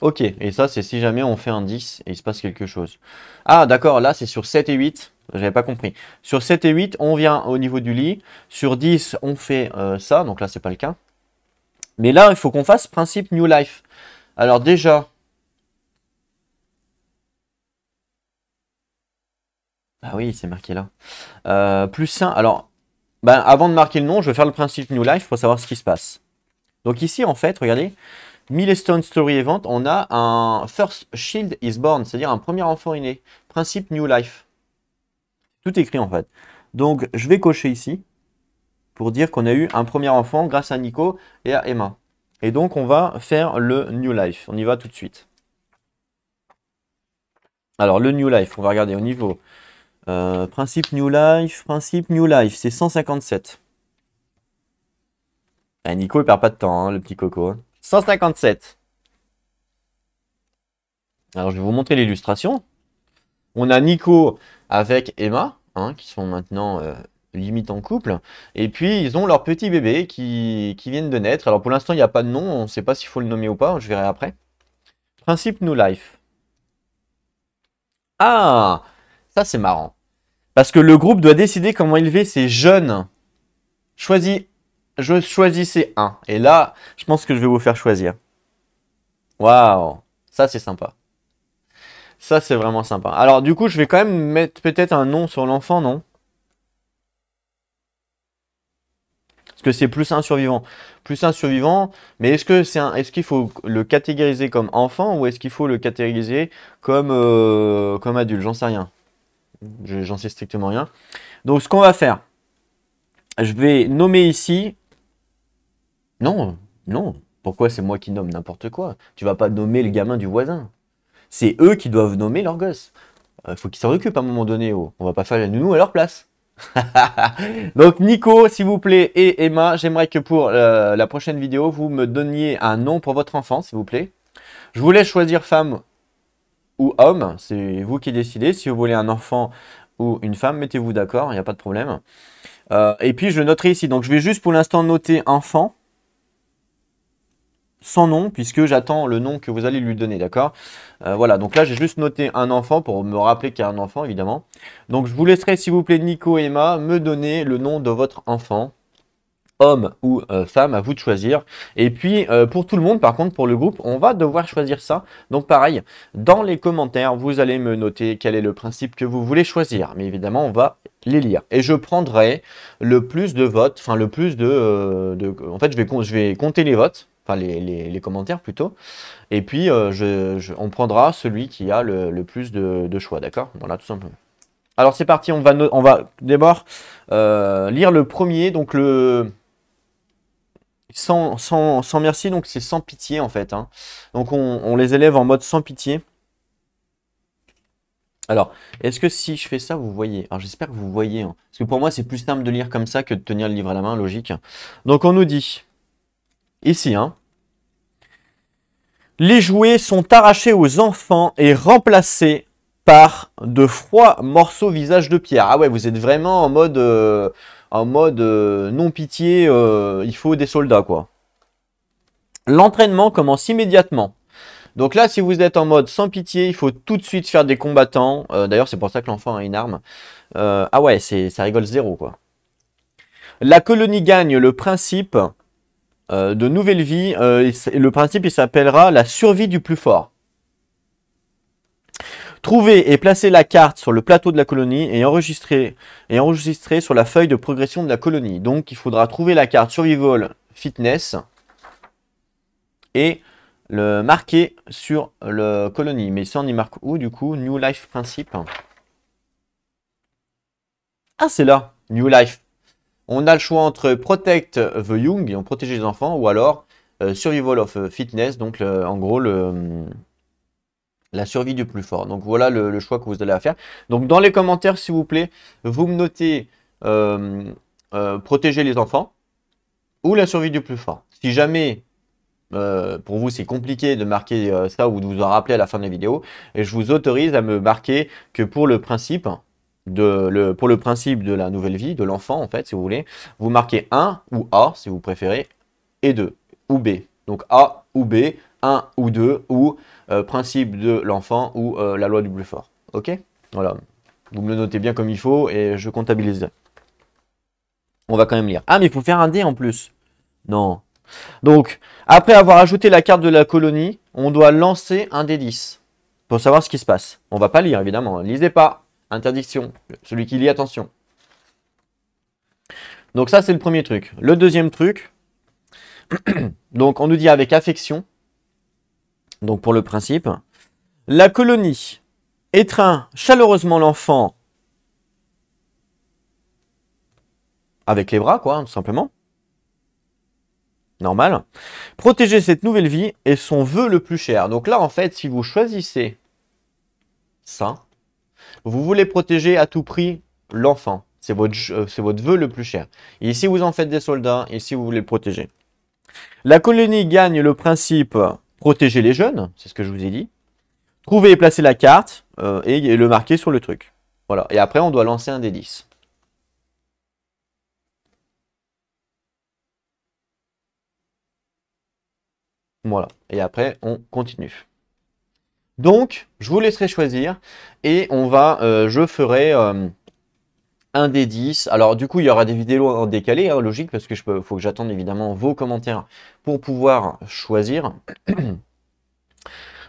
Ok, et ça c'est si jamais on fait un 10 et il se passe quelque chose. Ah d'accord, là c'est sur 7 et 8, j'avais pas compris. Sur 7 et 8, on vient au niveau du lit. Sur 10, on fait euh, ça, donc là c'est pas le cas. Mais là, il faut qu'on fasse principe New Life. Alors déjà... Ah oui, c'est marqué là. Euh, plus 1, alors, ben, avant de marquer le nom, je vais faire le principe New Life pour savoir ce qui se passe. Donc ici, en fait, regardez, Millestone Story Event, on a un First Shield is Born, c'est-à-dire un premier enfant inné. Principe New Life. Tout écrit en fait. Donc je vais cocher ici pour dire qu'on a eu un premier enfant grâce à Nico et à Emma. Et donc on va faire le New Life. On y va tout de suite. Alors le New Life, on va regarder au niveau. Euh, principe New Life, principe New Life, c'est 157. Eh, Nico il perd pas de temps, hein, le petit coco. Hein. 157. Alors, je vais vous montrer l'illustration. On a Nico avec Emma, hein, qui sont maintenant euh, limite en couple. Et puis, ils ont leur petit bébé qui, qui viennent de naître. Alors, pour l'instant, il n'y a pas de nom. On ne sait pas s'il faut le nommer ou pas. Je verrai après. Principe New Life. Ah Ça, c'est marrant. Parce que le groupe doit décider comment élever ses jeunes. Choisis je choisissais un. Et là, je pense que je vais vous faire choisir. Waouh, ça c'est sympa. Ça c'est vraiment sympa. Alors du coup, je vais quand même mettre peut-être un nom sur l'enfant, non Parce que c'est plus un survivant. Plus un survivant, mais est-ce que c'est est-ce qu'il faut le catégoriser comme enfant ou est-ce qu'il faut le catégoriser comme euh, comme adulte, j'en sais rien. J'en sais strictement rien. Donc ce qu'on va faire, je vais nommer ici non, non. Pourquoi c'est moi qui nomme n'importe quoi Tu vas pas nommer le gamin du voisin. C'est eux qui doivent nommer leur gosse. Il euh, faut qu'ils s'en occupent à un moment donné. On oh. On va pas faire la nounou à leur place. (laughs) Donc Nico, s'il vous plaît, et Emma, j'aimerais que pour euh, la prochaine vidéo, vous me donniez un nom pour votre enfant, s'il vous plaît. Je vous laisse choisir femme ou homme, c'est vous qui décidez. Si vous voulez un enfant ou une femme, mettez-vous d'accord, il n'y a pas de problème. Euh, et puis je noterai ici, donc je vais juste pour l'instant noter enfant sans nom, puisque j'attends le nom que vous allez lui donner, d'accord euh, Voilà, donc là, j'ai juste noté un enfant pour me rappeler qu'il y a un enfant, évidemment. Donc, je vous laisserai, s'il vous plaît, Nico et Emma, me donner le nom de votre enfant homme ou euh, femme, à vous de choisir. Et puis, euh, pour tout le monde, par contre, pour le groupe, on va devoir choisir ça. Donc, pareil, dans les commentaires, vous allez me noter quel est le principe que vous voulez choisir. Mais évidemment, on va les lire. Et je prendrai le plus de votes, enfin, le plus de... en fait, je vais, je vais compter les votes enfin les, commentaires plutôt. Et puis, euh, je, on prendra celui qui a le, plus de, choix, d'accord Voilà, tout simplement. Alors c'est parti, on va, on va d'abord euh, lire le premier, donc le... Sans, merci, donc c'est sans pitié en fait. Hein. Donc on, les élève en mode sans pitié. Alors, est-ce que si je fais ça, vous voyez Alors j'espère que vous voyez. Hein. Parce que pour moi, c'est plus simple de lire comme ça que de tenir le livre à la main, logique. Donc on nous dit, ici, hein. Les jouets sont arrachés aux enfants et remplacés par de froids morceaux visage de pierre. Ah ouais, vous êtes vraiment en mode, euh, en mode euh, non pitié, euh, il faut des soldats quoi. L'entraînement commence immédiatement. Donc là, si vous êtes en mode sans pitié, il faut tout de suite faire des combattants. D'ailleurs, c'est pour ça que l'enfant a une arme. ah ouais, ça rigole zéro quoi. La colonie gagne le principe euh, de nouvelle vie. Euh, le principe, il s'appellera la survie du plus fort. Trouver et placer la carte sur le plateau de la colonie et enregistrer, et enregistrer sur la feuille de progression de la colonie. Donc, il faudra trouver la carte Survival Fitness et le marquer sur le colonie. Mais ça, on y marque où du coup New Life Principe. Ah, c'est là, New Life. On a le choix entre Protect the Young, on protéger les enfants, ou alors euh, Survival of Fitness, donc en gros la survie du plus fort. Donc voilà le, choix que vous allez faire. Donc dans les commentaires, s'il vous plaît, vous me notez euh, euh, protéger les enfants ou la survie du plus fort. Si jamais pour vous c'est compliqué de marquer ça ou de vous en rappeler à la fin de la vidéo, et je vous autorise à me marquer que pour le principe, le, pour le principe de la nouvelle vie, de l'enfant en fait, si vous voulez, vous marquez 1 ou A si vous préférez, et 2 ou B. Donc A ou B, 1 ou 2, ou euh, principe de l'enfant ou euh, la loi du plus fort. Ok Voilà. Vous me le notez bien comme il faut et je comptabiliserai. On va quand même lire. Ah, mais il faut faire un dé en plus. Non. Donc, après avoir ajouté la carte de la colonie, on doit lancer un dé 10 pour savoir ce qui se passe. On va pas lire, évidemment. Lisez pas interdiction, celui qui lit, attention. Donc ça, c'est le premier truc. Le deuxième truc, (clears throat) donc on nous dit avec affection, donc pour le principe, la colonie étreint chaleureusement l'enfant avec les bras, quoi, hein, tout simplement. Normal. Protéger cette nouvelle vie est son vœu le plus cher. Donc là, en fait, si vous choisissez ça, vous voulez protéger à tout prix l'enfant. C'est votre, euh, c'est votre vœu le plus cher. ici, vous en faites des soldats. Ici, vous voulez protéger. La colonie gagne le principe protéger les jeunes. C'est ce que je vous ai dit. Trouvez et placer la carte euh, et, le marquer sur le truc. Voilà. Et après, on doit lancer un des 10. Voilà. Et après, on continue. Donc, je vous laisserai choisir et on va, euh, je ferai euh, un des 10. Alors, du coup, il y aura des vidéos en décalé, hein, logique, parce que je faut que j'attende évidemment vos commentaires pour pouvoir choisir. (clears throat)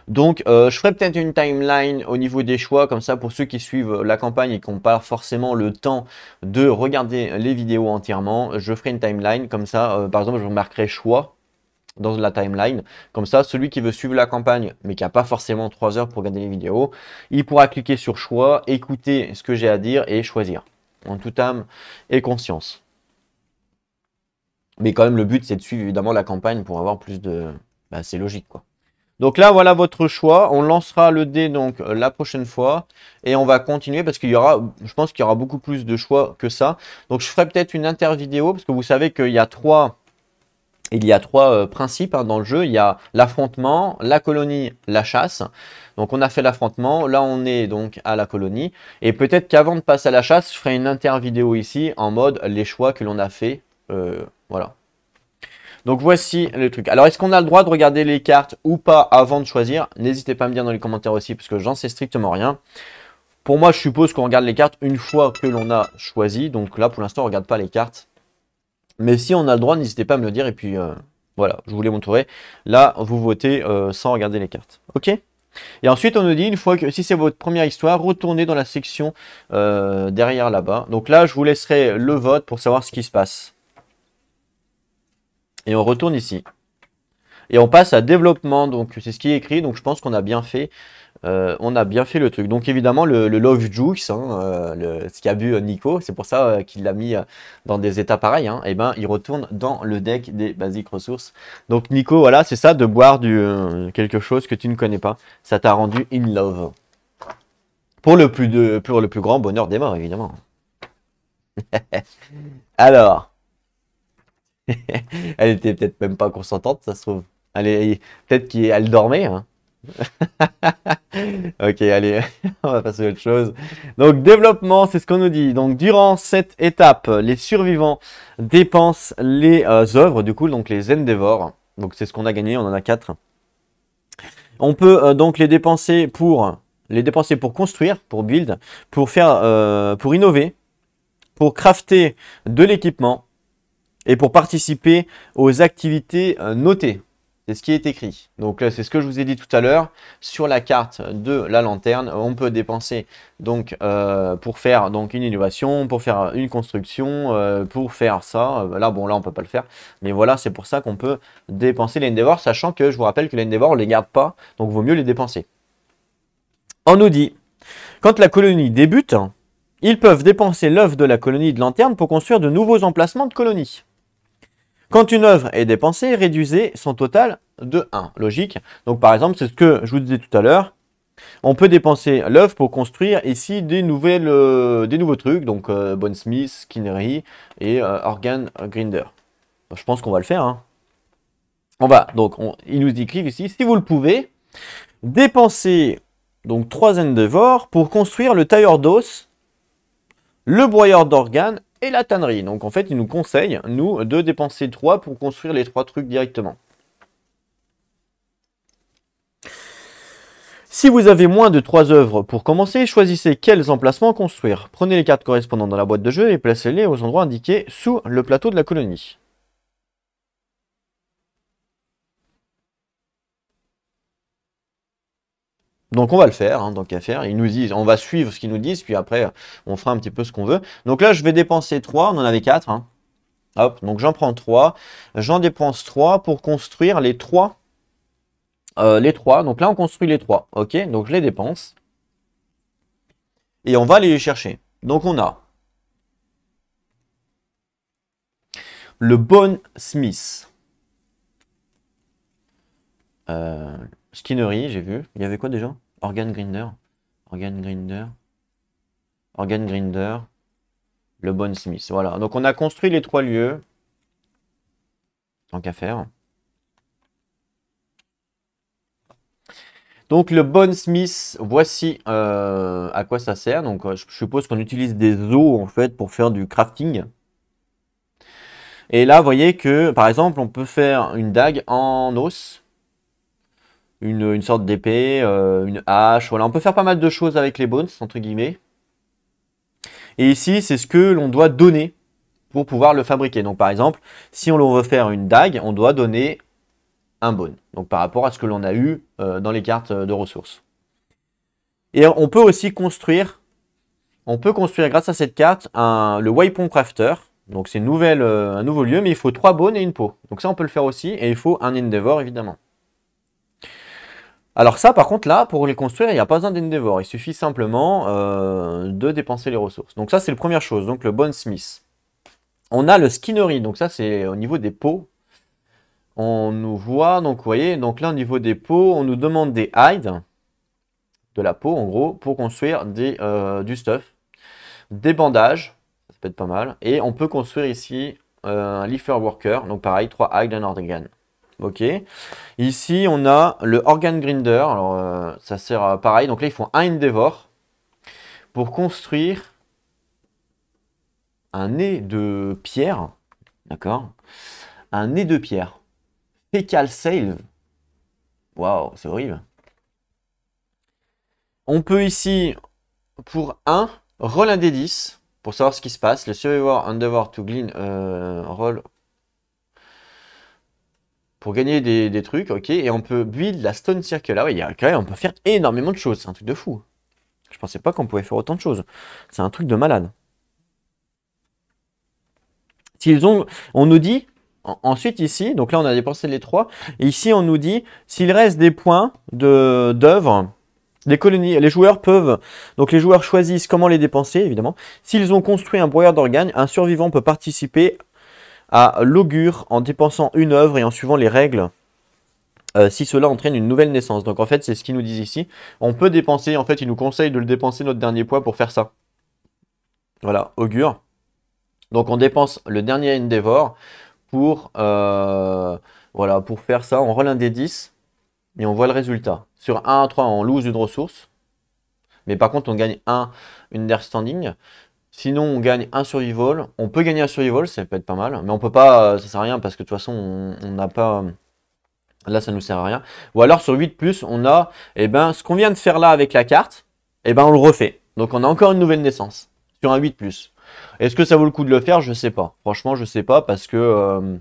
Donc, euh, je ferai peut-être une timeline au niveau des choix, comme ça, pour ceux qui suivent la campagne et qui n'ont pas forcément le temps de regarder les vidéos entièrement, je ferai une timeline, comme ça, par exemple, je marquerai choix dans la timeline. Comme ça, celui qui veut suivre la campagne, mais qui n'a pas forcément 3 heures pour regarder les vidéos, il pourra cliquer sur choix, écouter ce que j'ai à dire et choisir en toute âme et conscience. Mais quand même, le but, c'est de suivre évidemment la campagne pour avoir plus de... Bah, c'est logique, quoi. Donc là, voilà votre choix. On lancera le dé donc euh, la prochaine fois et on va continuer parce qu'il y aura, je pense qu'il y aura beaucoup plus de choix que ça. Donc je ferai peut-être une vidéo parce que vous savez qu'il y a trois il y a trois euh, principes hein, dans le jeu. Il y a l'affrontement, la colonie, la chasse. Donc on a fait l'affrontement, là on est donc à la colonie. Et peut-être qu'avant de passer à la chasse, je ferai une inter-vidéo ici en mode les choix que l'on a fait. Euh, voilà. Donc voici le truc. Alors est-ce qu'on a le droit de regarder les cartes ou pas avant de choisir N'hésitez pas à me dire dans les commentaires aussi parce que j'en sais strictement rien. Pour moi, je suppose qu'on regarde les cartes une fois que l'on a choisi. Donc là, pour l'instant, on ne regarde pas les cartes. Mais si on a le droit, n'hésitez pas à me le dire. Et puis euh, voilà, je voulais les Là, vous votez euh, sans regarder les cartes. Ok Et ensuite, on nous dit, une fois que si c'est votre première histoire, retournez dans la section euh, derrière là-bas. Donc là, je vous laisserai le vote pour savoir ce qui se passe. Et on retourne ici. Et on passe à développement, donc c'est ce qui est écrit, donc je pense qu'on a bien fait euh, on a bien fait le truc. Donc évidemment, le, Love Juice, hein, euh, le, ce qu'a bu euh, Nico, c'est pour ça qu'il l'a mis dans des états pareils, et hein. eh ben, il retourne dans le deck des Basiques Ressources. Donc Nico, voilà, c'est ça, de boire du, quelque chose que tu ne connais pas. Ça t'a rendu in love. Pour le plus, grand bonheur des morts, évidemment. (laughs) Alors... (laughs) Elle était peut-être même pas consentante, ça se trouve. Peut-être qu'elle dormait, hein. (laughs) ok, allez, (laughs) on va passer à autre chose. Donc, développement, c'est ce qu'on nous dit. Donc, durant cette étape, les survivants dépensent les euh, œuvres, du coup, donc les endeavors. Donc, c'est ce qu'on a gagné, on en a 4. On peut euh, donc les dépenser pour les dépenser pour construire, pour build, pour faire, euh, pour innover, pour crafter de l'équipement et pour participer aux activités notées. C'est ce qui est écrit. Donc euh, c'est ce que je vous ai dit tout à l'heure. Sur la carte de la lanterne, on peut dépenser donc euh, pour faire donc une innovation, pour faire une construction, euh, pour faire ça. Bah, là bon là on peut pas le faire, mais voilà c'est pour ça qu'on peut dépenser les Endeavors, sachant que je vous rappelle que les Endeavors, on les garde pas, donc vaut mieux les dépenser. On nous dit quand la colonie débute, ils peuvent dépenser l'œuvre de la colonie de lanterne pour construire de nouveaux emplacements de colonies. Quand une œuvre est dépensée, réduisez son total de 1. Logique. Donc par exemple, c'est ce que je vous disais tout à l'heure. On peut dépenser l'œuvre pour construire ici des, nouvelles, euh, des nouveaux trucs, donc Bonesmith, Bonne Smith, Skinnery et euh, Organ Grinder. je pense qu'on va le faire. Hein. On va, donc il nous dit clique ici, si vous le pouvez, dépensez donc 3 Endeavors pour construire le tailleur d'os, le broyeur d'organes et la tannerie. Donc en fait, il nous conseille, nous, de dépenser 3 pour construire les 3 trucs directement. Si vous avez moins de 3 œuvres pour commencer, choisissez quels emplacements construire. Prenez les cartes correspondantes dans la boîte de jeu et placez-les aux endroits indiqués sous le plateau de la colonie. Donc on va le faire, donc hein, à faire. Ils nous disent, on va suivre ce qu'ils nous disent, puis après on fera un petit peu ce qu'on veut. Donc là, je vais dépenser 3, on en avait 4. Hein. Hop, donc j'en prends 3, j'en dépense 3 pour construire les 3. Euh, les 3, donc là on construit les 3, ok, donc je les dépense. Et on va aller les chercher. Donc on a le Bon Smith. Euh, Skinnery, j'ai vu. Il y avait quoi déjà Organ Grinder. Organ Grinder. Organ Grinder. Le Bon Smith. Voilà. Donc on a construit les trois lieux. Tant qu'à faire. Donc le Bon Smith, voici euh, à quoi ça sert. Donc euh, je suppose qu'on utilise des os en fait pour faire du crafting. Et là, vous voyez que par exemple, on peut faire une dague en os une, sorte d'épée, euh, une hache. Voilà, on peut faire pas mal de choses avec les bones, entre guillemets. Et ici, c'est ce que l'on doit donner pour pouvoir le fabriquer. Donc par exemple, si on veut faire une dague, on doit donner un bone. Donc par rapport à ce que l'on a eu euh, dans les cartes de ressources. Et on peut aussi construire, on peut construire grâce à cette carte un, le Waypoint Crafter. Donc c'est euh, un nouveau lieu, mais il faut trois bones et une peau. Donc ça on peut le faire aussi, et il faut un Endeavor évidemment. Alors ça, par contre, là, pour les construire, il n'y a pas besoin d'Endeavor. Il suffit simplement euh, de dépenser les ressources. Donc ça, c'est la première chose. Donc le Bone Smith. On a le Skinnery. Donc ça, c'est au niveau des pots. On nous voit, donc vous voyez, donc là, au niveau des pots, on nous demande des hides, de la peau en gros, pour construire des, euh, du stuff. Des bandages, ça peut être pas mal. Et on peut construire ici euh, un Leafer Worker. Donc pareil, 3 hides, un organ. Ok. Ici, on a le Organ Grinder. Alors, euh, ça sert pareil. Donc là, ils font un Endeavor pour construire un nez de pierre. D'accord Un nez de pierre. Fecal save. Waouh, c'est horrible. On peut ici, pour un, roll un 10 pour savoir ce qui se passe. Le Survivor Endeavor to Glean euh, roll pour gagner des, trucs, ok, et on peut build la stone circle. Là, ah ouais, y on peut faire énormément de choses, c'est un truc de fou. Je pensais pas qu'on pouvait faire autant de choses. C'est un truc de malade. S'ils ont, on nous dit, ensuite ici, donc là on a dépensé les trois, et ici on nous dit, s'il reste des points d'œuvre, les colonies, les joueurs peuvent, donc les joueurs choisissent comment les dépenser évidemment. S'ils ont construit un brouillard d'organes, un survivant peut participer à l'augure en dépensant une œuvre et en suivant les règles euh, si cela entraîne une nouvelle naissance. Donc en fait, c'est ce qu'ils nous disent ici. On peut dépenser, en fait, ils nous conseillent de le dépenser notre dernier poids pour faire ça. Voilà, augure. Donc on dépense le dernier Endeavor pour, euh, voilà, pour faire ça. On relance un des 10 et on voit le résultat. Sur 1 à 3, on lose une ressource. Mais par contre, on gagne un understanding. Sinon, on gagne un survival. On peut gagner un survival, ça peut être pas mal. Mais on peut pas, euh, ça sert à rien parce que de toute façon, on n'a pas... Euh, là, ça nous sert à rien. Ou alors, sur 8+, plus, on a eh ben, ce qu'on vient de faire là avec la carte. Eh ben, on le refait. Donc, on a encore une nouvelle naissance sur un 8+. Plus. Est-ce que ça vaut le coup de le faire Je sais pas. Franchement, je sais pas parce que... Euh,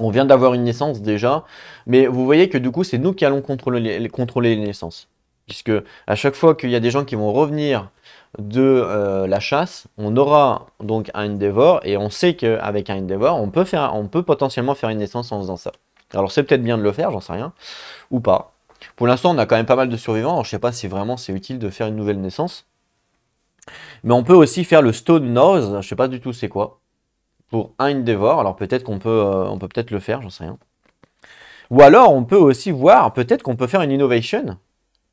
on vient d'avoir une naissance déjà. Mais vous voyez que du coup, c'est nous qui allons contrôler, contrôler les naissances. Puisque à chaque fois qu'il y a des gens qui vont revenir de euh, la chasse, on aura donc un Endeavor, et on sait qu'avec un Endeavor, on peut, faire, on peut potentiellement faire une naissance en faisant ça. Alors c'est peut-être bien de le faire, j'en sais rien, ou pas. Pour l'instant, on a quand même pas mal de survivants, alors je sais pas si vraiment c'est utile de faire une nouvelle naissance. Mais on peut aussi faire le Stone Nose, je sais pas du tout c'est quoi, pour un Endeavor, alors peut-être qu'on peut, euh, peut peut-être le faire, j'en sais rien. Ou alors, on peut aussi voir, peut-être qu'on peut faire une innovation,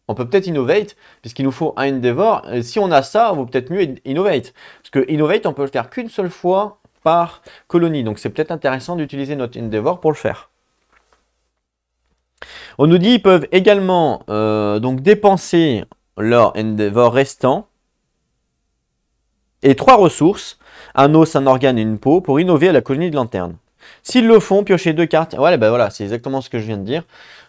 on peut peut-être innovate, puisqu'il nous faut un endeavor. si on a ça, on vaut peut-être mieux innovate. Parce que innovate, on peut le faire qu'une seule fois par colonie. Donc c'est peut-être intéressant d'utiliser notre endeavor pour le faire. On nous dit qu'ils peuvent également euh, donc dépenser leur endeavor restant et trois ressources, un os, un organe et une peau, pour innover à la colonie de lanterne. S'ils le font, piocher deux cartes. Voilà, ben voilà, c'est exactement ce que je viens de dire.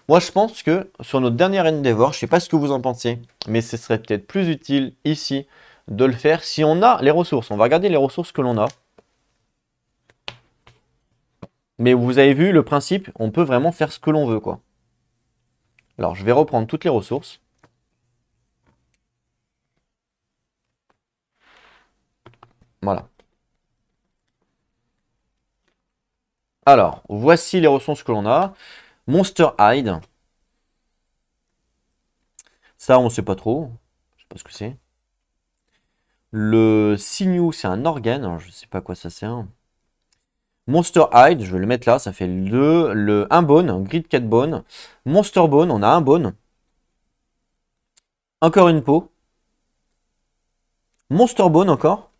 Moi, je pense que sur notre dernière Endeavor, je ne sais pas ce que vous en pensez, mais ce serait peut-être plus utile ici de le faire si on a les ressources. On va regarder les ressources que l'on a. Mais vous avez vu le principe, on peut vraiment faire ce que l'on veut. quoi. Alors, je vais reprendre toutes les ressources. Voilà. Alors, voici les ressources que l'on a. Monster Hide. Ça, on ne sait pas trop. Je sais pas ce que c'est. Le sinew, c'est un organe. je ne sais pas quoi ça sert. Monster Hide, je vais le mettre là. Ça fait le, le un bone. Grid 4 bone. Monster Bone, on a un bone. Encore une peau. Monster Bone encore.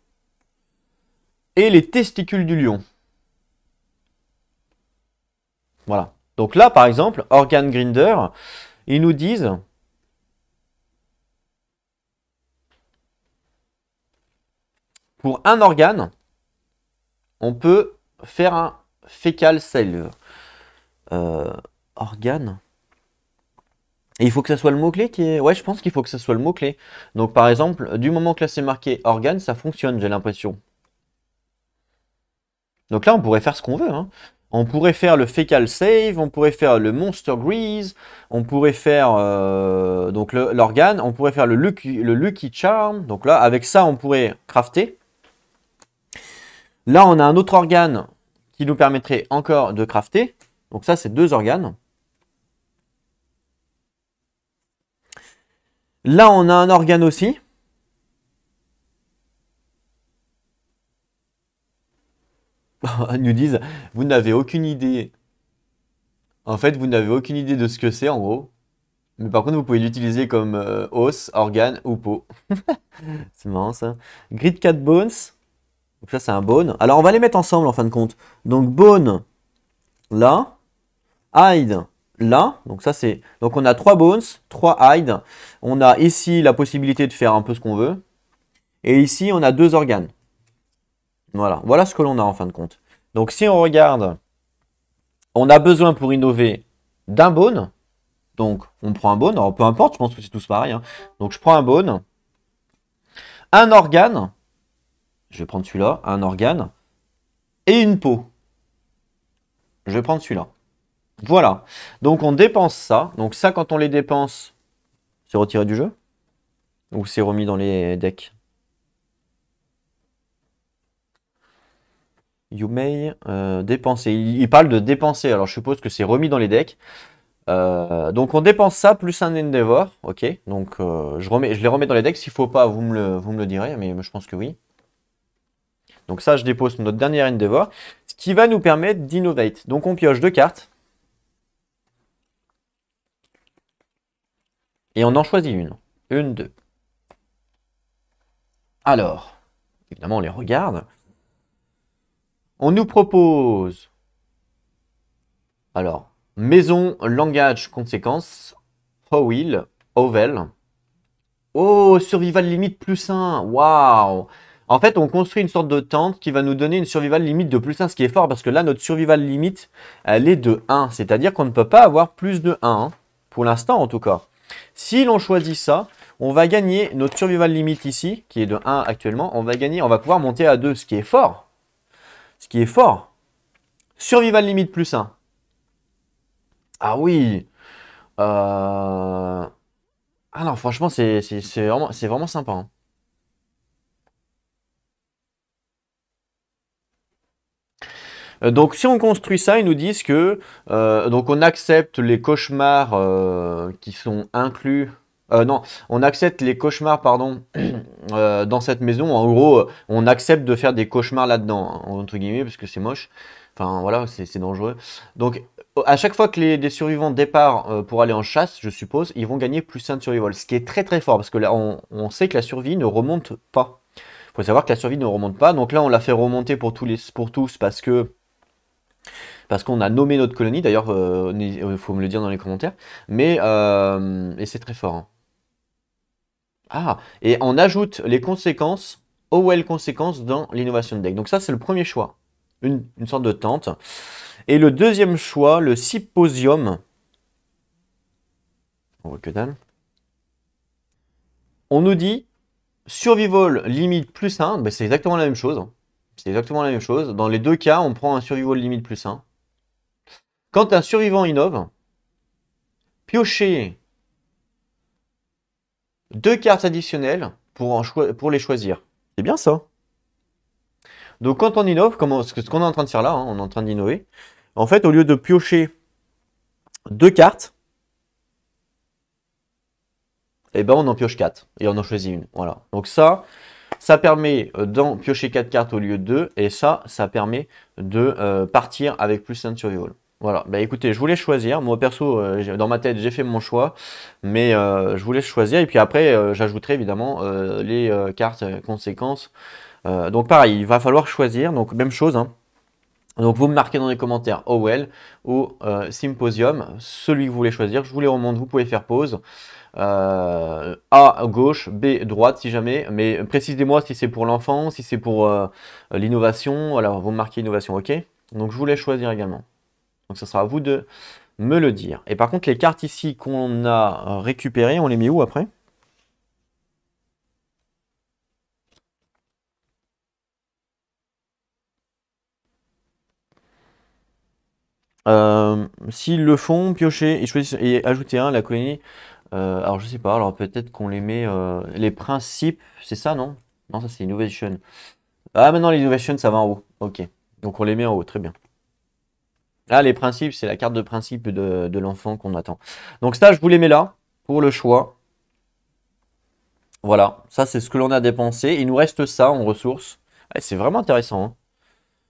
Et les testicules du lion. Voilà. Donc là, par exemple, Organ Grinder, ils nous disent pour un organe, on peut faire un fécal cellule euh, organe. Et il faut que ça soit le mot-clé qui est... Ouais, je pense qu'il faut que ce soit le mot-clé. Donc par exemple, du moment que là c'est marqué organe, ça fonctionne, j'ai l'impression. Donc là, on pourrait faire ce qu'on veut. Hein. On pourrait faire le Fecal Save, on pourrait faire le Monster Grease, on pourrait faire euh, donc l'organe, on pourrait faire le Lucky, le Lucky Charm. Donc là, avec ça, on pourrait crafter. Là, on a un autre organe qui nous permettrait encore de crafter. Donc ça, c'est deux organes. Là, on a un organe aussi. (laughs) nous disent vous n'avez aucune idée. En fait, vous n'avez aucune idée de ce que c'est en gros. Mais par contre, vous pouvez l'utiliser comme euh, os, organe ou peau. (laughs) c'est marrant ça. Grid 4 bones. Donc ça, c'est un bone. Alors, on va les mettre ensemble en fin de compte. Donc, bone là, hide là. Donc ça, c'est. Donc on a trois bones, trois hide. On a ici la possibilité de faire un peu ce qu'on veut. Et ici, on a deux organes. Voilà, voilà ce que l'on a en fin de compte. Donc si on regarde, on a besoin pour innover d'un bone. Donc on prend un bone, alors peu importe, je pense que c'est tous pareil. Hein. Donc je prends un bone, un organe, je vais prendre celui-là, un organe, et une peau. Je vais prendre celui-là. Voilà. Donc on dépense ça. Donc ça, quand on les dépense, c'est retiré du jeu Ou c'est remis dans les decks You may euh, dépenser. Il, parle de dépenser, alors je suppose que c'est remis dans les decks. Euh, donc on dépense ça plus un Endeavor, ok. Donc euh, je, remets, je les remets dans les decks, s'il faut pas vous me, le, vous me le direz, mais je pense que oui. Donc ça je dépose notre dernier Endeavor, ce qui va nous permettre d'innovate. Donc on pioche deux cartes. Et on en choisit une. Une, deux. Alors, évidemment on les regarde. On nous propose. Alors, maison, langage, conséquence. Howell, Ovel. Oh, survival limite plus 1. Waouh! En fait, on construit une sorte de tente qui va nous donner une survival limite de plus 1, ce qui est fort parce que là, notre survival limite, elle est de 1. C'est-à-dire qu'on ne peut pas avoir plus de 1, hein, pour l'instant en tout cas. Si l'on choisit ça, on va gagner notre survival limite ici, qui est de 1 actuellement. On va gagner, on va pouvoir monter à 2, ce qui est fort qui est fort. Survival limite plus 1. Ah oui. Euh, alors franchement, c'est vraiment, vraiment, sympa. Hein. Euh, donc si on construit ça, ils nous disent que euh, donc on accepte les cauchemars qui sont inclus euh, non, on accepte les cauchemars, pardon, (clears throat) euh, dans cette maison. En gros, euh, on accepte de faire des cauchemars là-dedans, hein, entre guillemets, parce que c'est moche. Enfin, voilà, c'est dangereux. Donc, à chaque fois que les, survivants départent pour aller en chasse, je suppose, ils vont gagner plus 1 de survival, ce qui est très très fort, parce que là, on, sait que la survie ne remonte pas. Il faut savoir que la survie ne remonte pas. Donc là, on l'a fait remonter pour, tous les, pour tous, parce que parce qu'on a nommé notre colonie, d'ailleurs, il faut me le dire dans les commentaires, mais et c'est très fort. Hein. Ah, et on ajoute les conséquences, OL conséquences dans l'innovation deck. Donc ça, c'est le premier choix, une, sorte de tente. Et le deuxième choix, le symposium. On voit que dalle. On nous dit survival limite plus 1, ben, c'est exactement la même chose. Hein. C'est exactement la même chose. Dans les deux cas, on prend un survival limite plus 1. Quand un survivant innove, piocher deux cartes additionnelles pour, les choisir. C'est bien ça. Donc quand on innove, ce qu'on est en train de faire là, hein, on est en train d'innover, en fait, au lieu de piocher deux cartes, eh ben on en pioche quatre et on en choisit une. Voilà. Donc ça, ça permet euh, d'en piocher quatre cartes au lieu de deux et ça, ça permet de euh, partir avec plus de survival. Voilà, bah, écoutez, je voulais choisir. Moi perso, euh, dans ma tête, j'ai fait mon choix, mais euh, je voulais choisir. Et puis après, euh, j'ajouterai évidemment les cartes conséquences. donc pareil, il va falloir choisir. Donc même chose. Hein. Donc vous me marquez dans les commentaires Owell ou Symposium, celui que vous voulez choisir. Je vous les remonte, vous pouvez faire pause. A gauche, B droite si jamais, mais précisez-moi si c'est pour l'enfant, si c'est pour l'innovation, alors vous me marquez innovation, ok Donc je voulais choisir également. Donc ce sera à vous de me le dire. Et par contre, les cartes ici qu'on a récupérées, on les met où après euh, S'ils le font, piocher et, ajouter et ajouter un, la colonie. Euh, alors je sais pas, alors peut-être qu'on les met. Euh, les principes, c'est ça non Non, ça c'est innovation. Ah maintenant les l'innovation ça va en haut. Ok. Donc on les met en haut, très bien. Là, les principes, c'est la carte de principe de, l'enfant qu'on attend. Donc ça, je vous les mets là pour le choix. Voilà, ça c'est ce que l'on a dépensé. Il nous reste ça en ressources. c'est vraiment intéressant. Hein.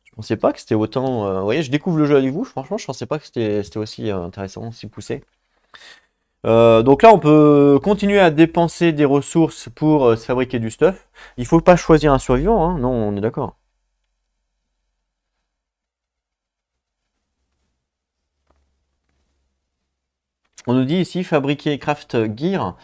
Je ne pensais pas que c'était autant... Euh, vous voyez, je découvre le jeu avec vous. Franchement, je ne pensais pas que c'était aussi euh, intéressant, si poussé. Euh, donc là, on peut continuer à dépenser des ressources pour se fabriquer du stuff. Il faut pas choisir un survivant, hein. non, on est d'accord. On nous dit ici fabriquer craft gear.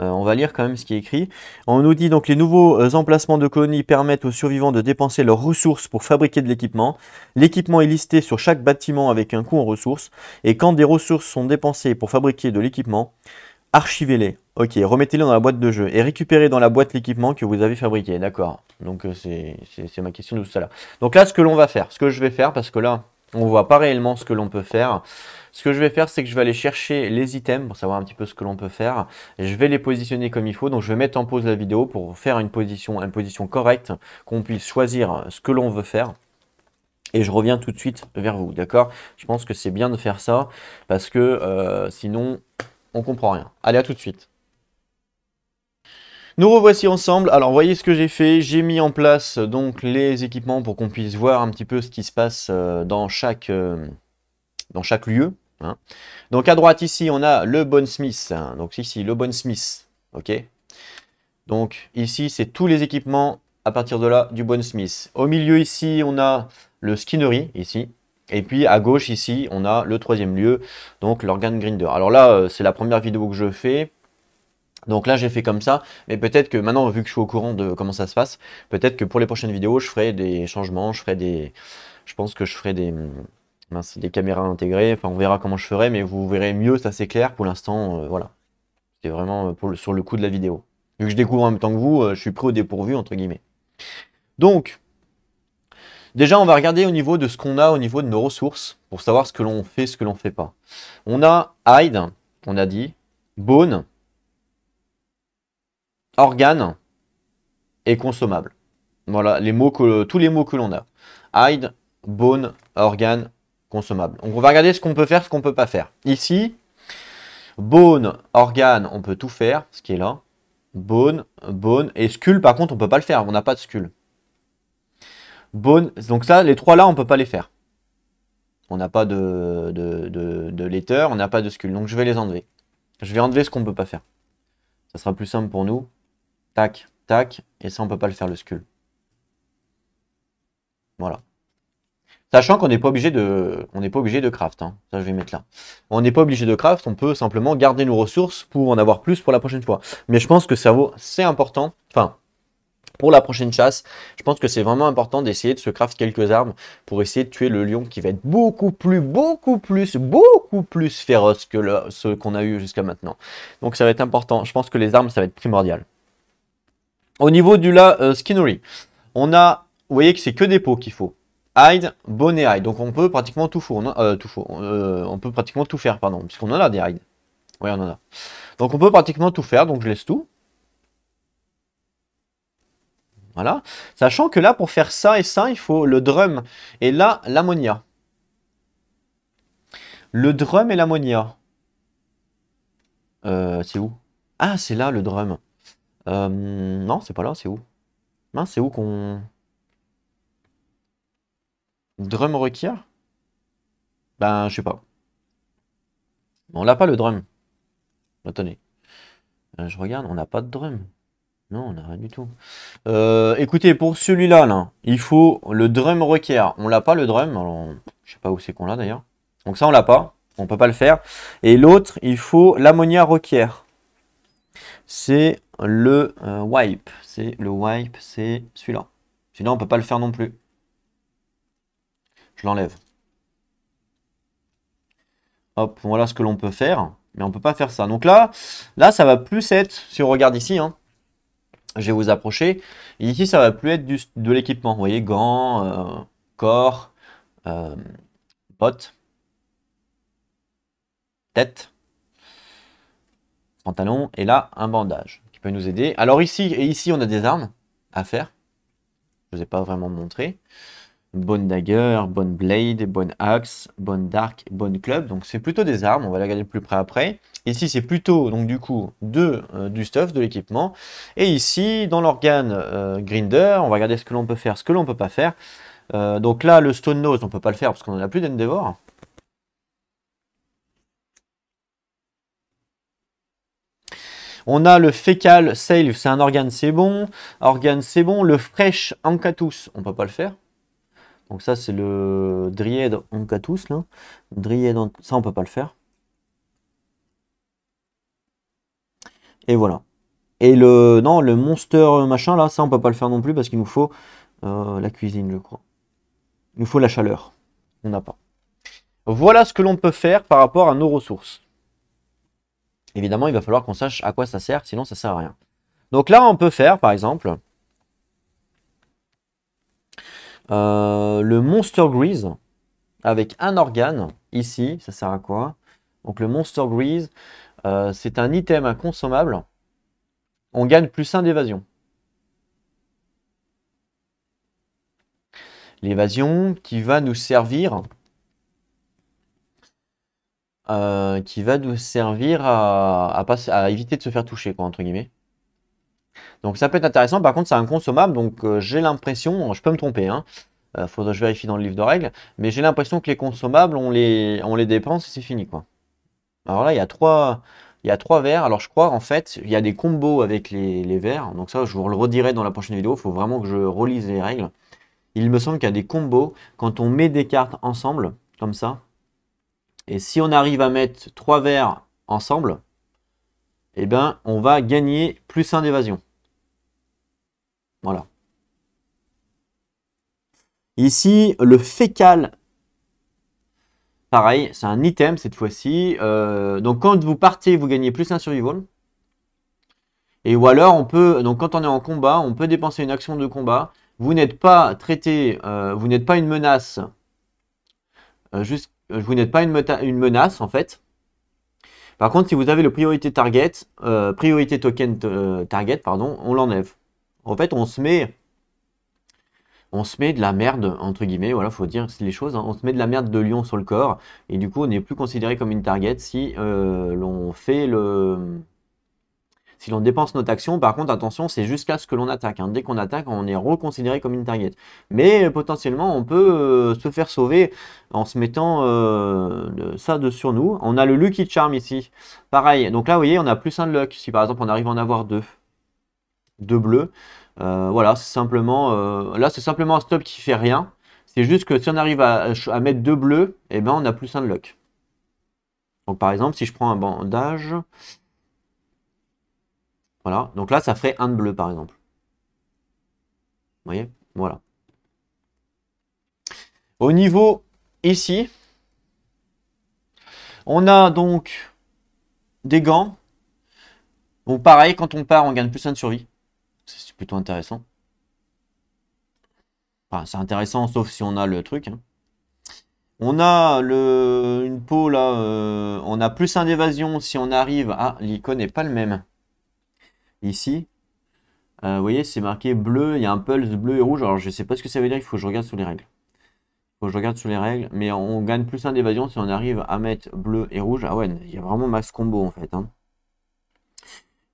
Euh, on va lire quand même ce qui est écrit. On nous dit donc les nouveaux euh, emplacements de colonies permettent aux survivants de dépenser leurs ressources pour fabriquer de l'équipement. L'équipement est listé sur chaque bâtiment avec un coût en ressources. Et quand des ressources sont dépensées pour fabriquer de l'équipement, archivez-les. Ok, remettez-les dans la boîte de jeu et récupérez dans la boîte l'équipement que vous avez fabriqué. D'accord. Donc euh, c'est ma question de tout ça là. Donc là, ce que l'on va faire, ce que je vais faire, parce que là, on voit pas réellement ce que l'on peut faire. Ce que je vais faire, c'est que je vais aller chercher les items pour savoir un petit peu ce que l'on peut faire. Je vais les positionner comme il faut. Donc, je vais mettre en pause la vidéo pour faire une position, une position correcte, qu'on puisse choisir ce que l'on veut faire et je reviens tout de suite vers vous, d'accord Je pense que c'est bien de faire ça parce que euh, sinon on comprend rien. Allez, à tout de suite. Nous revoici ensemble. Alors, voyez ce que j'ai fait. J'ai mis en place donc les équipements pour qu'on puisse voir un petit peu ce qui se passe euh, dans, chaque, euh, dans chaque lieu. Hein. Donc, à droite, ici, on a le Bon Smith. Hein. Donc, ici, le Bon Smith. OK Donc, ici, c'est tous les équipements à partir de là du Bon Smith. Au milieu, ici, on a le Skinnery, ici. Et puis à gauche ici, on a le troisième lieu, donc l'Organ grinder. Alors là, euh, c'est la première vidéo que je fais donc là, j'ai fait comme ça, mais peut-être que maintenant, vu que je suis au courant de comment ça se passe, peut-être que pour les prochaines vidéos, je ferai des changements, je ferai des... Je pense que je ferai des... des caméras intégrées, enfin, on verra comment je ferai, mais vous verrez mieux, ça c'est clair, pour l'instant, euh, voilà. C'était vraiment euh, sur le coup de la vidéo. Vu que je découvre en même temps que vous, euh, je suis pris au dépourvu, entre guillemets. Donc, déjà, on va regarder au niveau de ce qu'on a au niveau de nos ressources, pour savoir ce que l'on fait, ce que l'on fait pas. On a Hyde, on a dit, Bone, organe et consommable. Voilà les mots que, tous les mots que l'on a. Hide, bone, organe, consommable. on va regarder ce qu'on peut faire, ce qu'on ne peut pas faire. Ici, bone, organe, on peut tout faire, ce qui est là. Bone, bone, et skull, par contre, on ne peut pas le faire, on n'a pas de skull. Bone, donc ça, les trois là, on ne peut pas les faire. On n'a pas de, de, de, de letter, on n'a pas de skull, donc je vais les enlever. Je vais enlever ce qu'on ne peut pas faire. Ça sera plus simple pour nous tac, tac, et ça on peut pas le faire le skull. Voilà. Sachant qu'on n'est pas obligé de, on n'est pas obligé de craft. Hein. Ça, je vais mettre là. On n'est pas obligé de craft. On peut simplement garder nos ressources pour en avoir plus pour la prochaine fois. Mais je pense que ça vaut, c'est important. Enfin, pour la prochaine chasse, je pense que c'est vraiment important d'essayer de se craft quelques armes pour essayer de tuer le lion qui va être beaucoup plus, beaucoup plus, beaucoup plus féroce que ceux ce qu'on a eu jusqu'à maintenant. Donc ça va être important. Je pense que les armes, ça va être primordial. Au niveau du la euh, skinnery, on a, vous voyez que c'est que des pots qu'il faut. Hide, bonnet et hide. Donc on peut pratiquement tout euh, euh, on peut pratiquement tout faire, pardon, puisqu'on en a des hides. Oui, on en a. Donc on peut pratiquement tout faire, donc je laisse tout. Voilà. Sachant que là, pour faire ça et ça, il faut le drum et là, l'ammonia. Le drum et l'ammonia. c'est où Ah, c'est là le drum. Euh, non, c'est pas là, c'est où c'est où qu'on... Drum requiert Ben, je sais pas. On n'a pas le drum. Attendez. Bah, euh, je regarde, on n'a pas de drum. Non, on n'a rien du tout. Euh, écoutez, pour celui-là, là, il faut le drum requiert. On l'a pas le drum. Alors, je sais pas où c'est qu'on l'a d'ailleurs. Donc ça, on l'a pas. On peut pas le faire. Et l'autre, il faut l'ammonia requiert c'est le euh, wipe. C'est le wipe, c'est celui-là. Sinon, on ne peut pas le faire non plus. Je l'enlève. Hop, voilà ce que l'on peut faire. Mais on ne peut pas faire ça. Donc là, là, ça va plus être, si on regarde ici, hein, je vais vous approcher. ici, ça va plus être de l'équipement. Vous voyez, gants, euh, corps, euh, bottes, tête pantalon, et là, un bandage qui peut nous aider. Alors ici, et ici, on a des armes à faire. Je ne vous ai pas vraiment montré. Bonne dagger, bonne blade, bonne axe, bonne dark, bonne club. Donc c'est plutôt des armes, on va la regarder plus près après. Ici c'est plutôt donc du coup de, euh, du stuff, de l'équipement. Et ici dans l'organe euh, grinder, on va regarder ce que l'on peut faire, ce que l'on peut pas faire. Euh, donc là le stone nose on peut pas le faire parce qu'on en a plus d'endeavor. On a le fécal save, c'est un organe, c'est bon. Organe, c'est bon. Le fresh on on peut pas le faire. Donc ça, c'est le dryad on là. ça, on peut pas le faire. Et voilà. Et le non, le monster machin là, ça on peut pas le faire non plus parce qu'il nous faut euh, la cuisine, je crois. Il nous faut la chaleur. On n'a pas. Voilà ce que l'on peut faire par rapport à nos ressources. Évidemment, il va falloir qu'on sache à quoi ça sert, sinon ça sert à rien. Donc là, on peut faire, par exemple, euh, le Monster Grease avec un organe. Ici, ça sert à quoi Donc le Monster Grease, euh, c'est un item inconsommable. On gagne plus un d'évasion. L'évasion qui va nous servir euh, qui va nous servir à, éviter de se faire toucher, quoi, entre guillemets. Donc ça peut être intéressant, par contre c'est inconsommable, donc euh, j'ai l'impression, je peux me tromper, hein, euh, faudrait que je vérifie dans le livre de règles, mais j'ai l'impression que les consommables, on les, dépense et c'est fini, quoi. Alors là, il y a trois... y trois verres, alors je crois en fait, il y a des combos avec les, les verres, donc ça je vous le redirai dans la prochaine vidéo, il faut vraiment que je relise les règles. Il me semble qu'il y a des combos, quand on met des cartes ensemble, comme ça, et si on arrive à mettre trois verres ensemble, eh ben, on va gagner plus un d'évasion. Voilà. Ici, le fécal, pareil, c'est un item cette fois-ci. Euh, donc quand vous partez, vous gagnez plus un survival. Et ou alors, on peut, donc quand on est en combat, on peut dépenser une action de combat. Vous n'êtes pas traité, euh, vous n'êtes pas une menace euh, euh, vous n'êtes pas une, menace en fait. Par contre, si vous avez le priorité target, euh, priorité token euh, target, pardon, on l'enlève. En fait, on se met, on se met de la merde entre guillemets. Voilà, faut dire les choses. Hein. on se met de la merde de lion sur le corps et du coup, on n'est plus considéré comme une target si l'on fait le si l'on dépense notre action, par contre, attention, c'est jusqu'à ce que l'on attaque. Hein. Dès qu'on attaque, on est reconsidéré comme une target. Mais euh, potentiellement, on peut euh, se faire sauver en se mettant euh, ça de sur nous. On a le Lucky Charm ici. Pareil, donc là, vous voyez, on a plus un luck. Si par exemple, on arrive à en avoir deux, deux bleus, voilà, c'est simplement, là, c'est simplement un stop qui fait rien. C'est juste que si on arrive à, mettre deux bleus, eh ben, on a plus un de luck. Donc par exemple, si je prends un bandage, voilà. Donc là, ça ferait un de bleu, par exemple. Vous voyez Voilà. Au niveau ici, on a donc des gants. Bon, pareil, quand on part, on gagne plus un de survie. C'est plutôt intéressant. c'est intéressant, sauf si on a le truc. Hein. On a le, une peau là, euh, on a plus un d'évasion si on arrive... Ah, l'icône n'est pas le même ici, euh, vous voyez, c'est marqué bleu, il y a un pulse bleu et rouge. Alors, je ne sais pas ce que ça veut dire, il faut que je regarde sous les règles. Il faut que je regarde sous les règles. Mais on gagne plus un d'évasion si on arrive à mettre bleu et rouge. Ah ouais, il y a vraiment max combo en fait. Hein.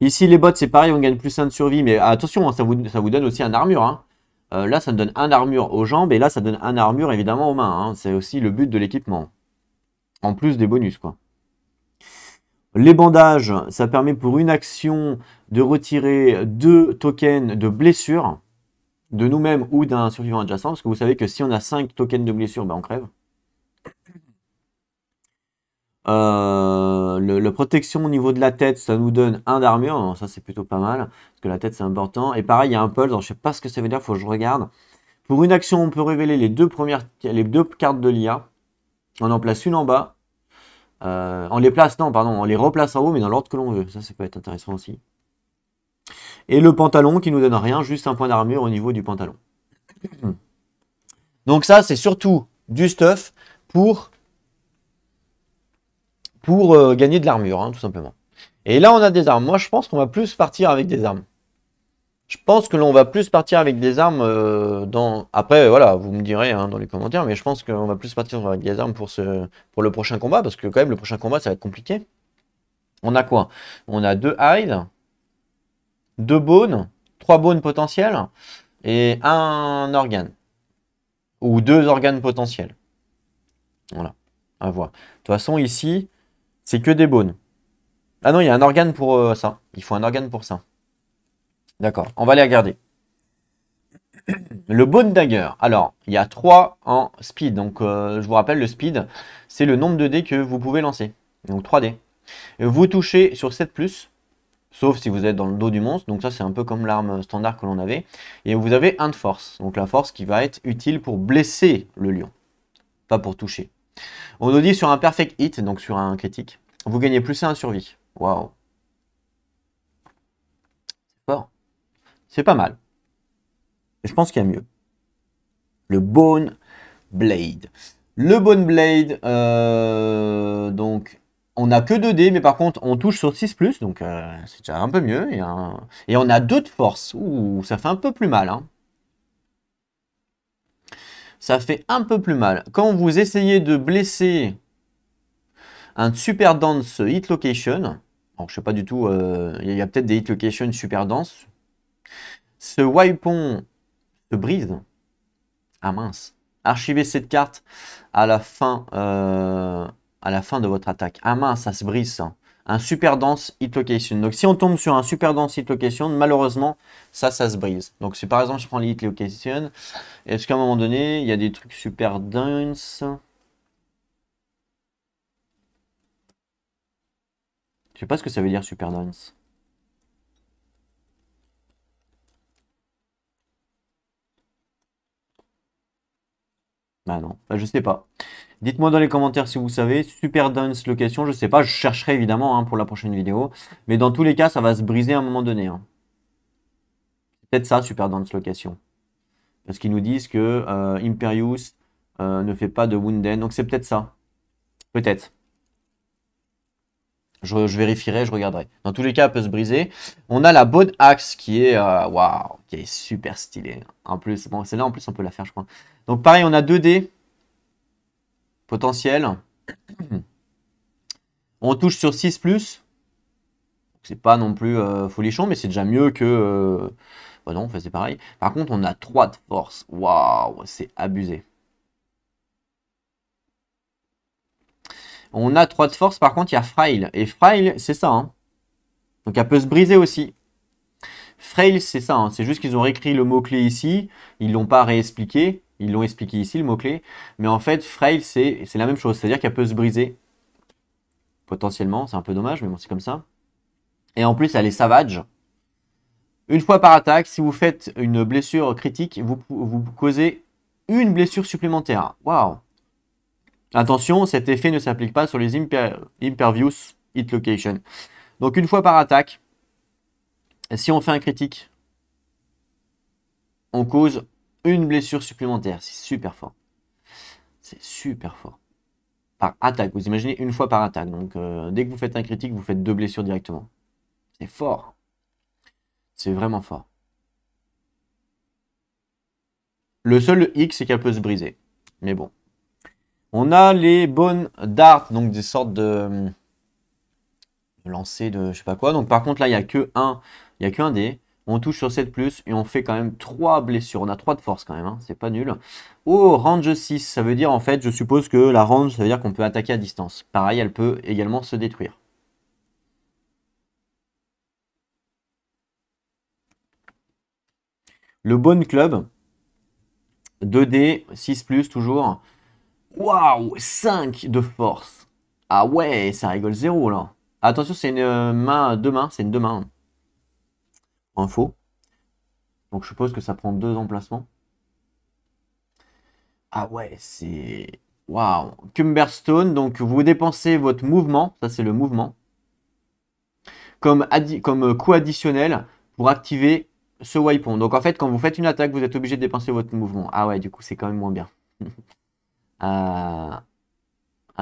Ici, les bottes, c'est pareil, on gagne plus un de survie. Mais attention, hein, ça vous, ça vous donne aussi un armure. Hein. Euh, là, ça me donne un armure aux jambes. Et là, ça donne un armure, évidemment, aux mains. C'est aussi le but de l'équipement. En plus des bonus, quoi. Les bandages, ça permet pour une action de retirer deux tokens de blessure de nous-mêmes ou d'un survivant adjacent, parce que vous savez que si on a cinq tokens de blessure, ben on crève. Euh, la le, protection au niveau de la tête, ça nous donne un d'armure, ça c'est plutôt pas mal, parce que la tête c'est important. Et pareil, il y a un pulse, Je je sais pas ce que ça veut dire, faut que je regarde. Pour une action, on peut révéler les deux premières les deux cartes de l'IA. On en place une en bas on euh, les place, non, pardon, on les replace en haut, mais dans l'ordre que l'on veut. Ça, ça peut être intéressant aussi. Et le pantalon qui nous donne rien, juste un point d'armure au niveau du pantalon. (clears throat) Donc ça, c'est surtout du stuff pour, pour euh, gagner de l'armure, hein, tout simplement. Et là, on a des armes. Moi, je pense qu'on va plus partir avec des armes. Je pense que l'on va plus partir avec des armes euh, dans. Après, voilà, vous me direz hein, dans les commentaires, mais je pense qu'on va plus partir avec des armes pour, le prochain combat, parce que quand même, le prochain combat, ça va être compliqué. On a quoi On a deux hide, deux bones, trois bones potentiels, et un organe. Ou deux organes potentiels. Voilà, à voir. De toute façon, ici, c'est que des bones. Ah non, il y a un organe pour euh, ça. Il faut un organe pour ça. D'accord, on va les regarder. Le bone dagger. Alors, il y a 3 en speed. Donc, euh, je vous rappelle, le speed, c'est le nombre de dés que vous pouvez lancer. Donc, 3 dés. Vous touchez sur 7 ⁇ sauf si vous êtes dans le dos du monstre. Donc ça, c'est un peu comme l'arme standard que l'on avait. Et vous avez un de force, donc la force qui va être utile pour blesser le lion, pas pour toucher. On nous dit sur un perfect hit, donc sur un critique, vous gagnez plus 1 survie. Waouh C'est pas mal. je pense qu'il y a mieux. Le Bone Blade. Le Bone Blade, euh, donc on n'a que 2 dés, mais par contre on touche sur 6 ⁇ donc euh, c'est déjà un peu mieux. Et, on a 2 de force. ça fait un peu plus mal. Hein. Ça fait un peu plus mal. Quand vous essayez de blesser un super dense hit location, donc je sais pas du tout, euh, il y a, peut-être des hit location super denses. Ce wipon se brise. Ah mince. Archivez cette carte à la fin, euh, à la fin de votre attaque. Ah mince, ça se brise Un super dense hit location. Donc si on tombe sur un super dense hit location, malheureusement, ça, ça se brise. Donc si par exemple je prends les hit location, est-ce qu'à un moment donné, il y a des trucs super dense Je sais pas ce que ça veut dire super dance. Bah, non, bah, je sais pas. Dites-moi dans les commentaires si vous savez. Super Dance Location, je sais pas, je chercherai évidemment hein, pour la prochaine vidéo. Mais dans tous les cas, ça va se briser à un moment donné. Hein. Peut-être ça, Super Dance Location. Parce qu'ils nous disent que euh, Imperius euh, ne fait pas de Wunden. Donc c'est peut-être ça. Peut-être. Je, vérifierai, je regarderai. Dans tous les cas, elle peut se briser. On a la bonne axe qui est, euh, waouh, qui est super stylée. En plus, bon, celle-là, en plus, on peut la faire, je crois. Donc pareil, on a 2 d potentiel. (clears throat) On touche sur 6 plus. C'est pas non plus euh, folichon, mais c'est déjà mieux que. Euh, bah non, c'est pareil. Par contre, on a 3 de force. Waouh, c'est abusé. On a 3 de force, par contre, il y a Frail. Et Frail, c'est ça. Hein. Donc elle peut se briser aussi. Frail, c'est ça. Hein. C'est juste qu'ils ont réécrit le mot-clé ici. Ils l'ont pas réexpliqué ils l'ont expliqué ici, le mot-clé. Mais en fait, frail, c'est la même chose. C'est-à-dire qu'elle peut se briser. Potentiellement, c'est un peu dommage, mais bon, c'est comme ça. Et en plus, elle est savage. Une fois par attaque, si vous faites une blessure critique, vous, causez une blessure supplémentaire. Waouh Attention, cet effet ne s'applique pas sur les Impervious Hit Location. Donc une fois par attaque, si on fait un critique, on cause une blessure supplémentaire. C'est super fort. C'est super fort. Par attaque, vous imaginez une fois par attaque. Donc euh, dès que vous faites un critique, vous faites deux blessures directement. C'est fort. C'est vraiment fort. Le seul X, c'est qu'elle peut se briser. Mais bon. On a les bonnes darts, donc des sortes de, lancer de je sais pas quoi. Donc par contre là, il n'y a que un, il y a qu'un dé. On touche sur 7 plus et on fait quand même 3 blessures. On a 3 de force quand même, hein. c'est pas nul. Oh, range 6, ça veut dire en fait, je suppose que la range, ça veut dire qu'on peut attaquer à distance. Pareil, elle peut également se détruire. Le bon Club, 2D, 6 plus toujours. Waouh, 5 de force. Ah ouais, ça rigole zéro là. Attention, c'est une euh, main, deux mains, c'est une deux mains info. Donc je suppose que ça prend deux emplacements. Ah ouais, c'est... Waouh Cumberstone, donc vous dépensez votre mouvement, ça c'est le mouvement, comme, comme euh, coût additionnel pour activer ce waypoint. Donc en fait, quand vous faites une attaque, vous êtes obligé de dépenser votre mouvement. Ah ouais, du coup, c'est quand même moins bien. (laughs) Euh,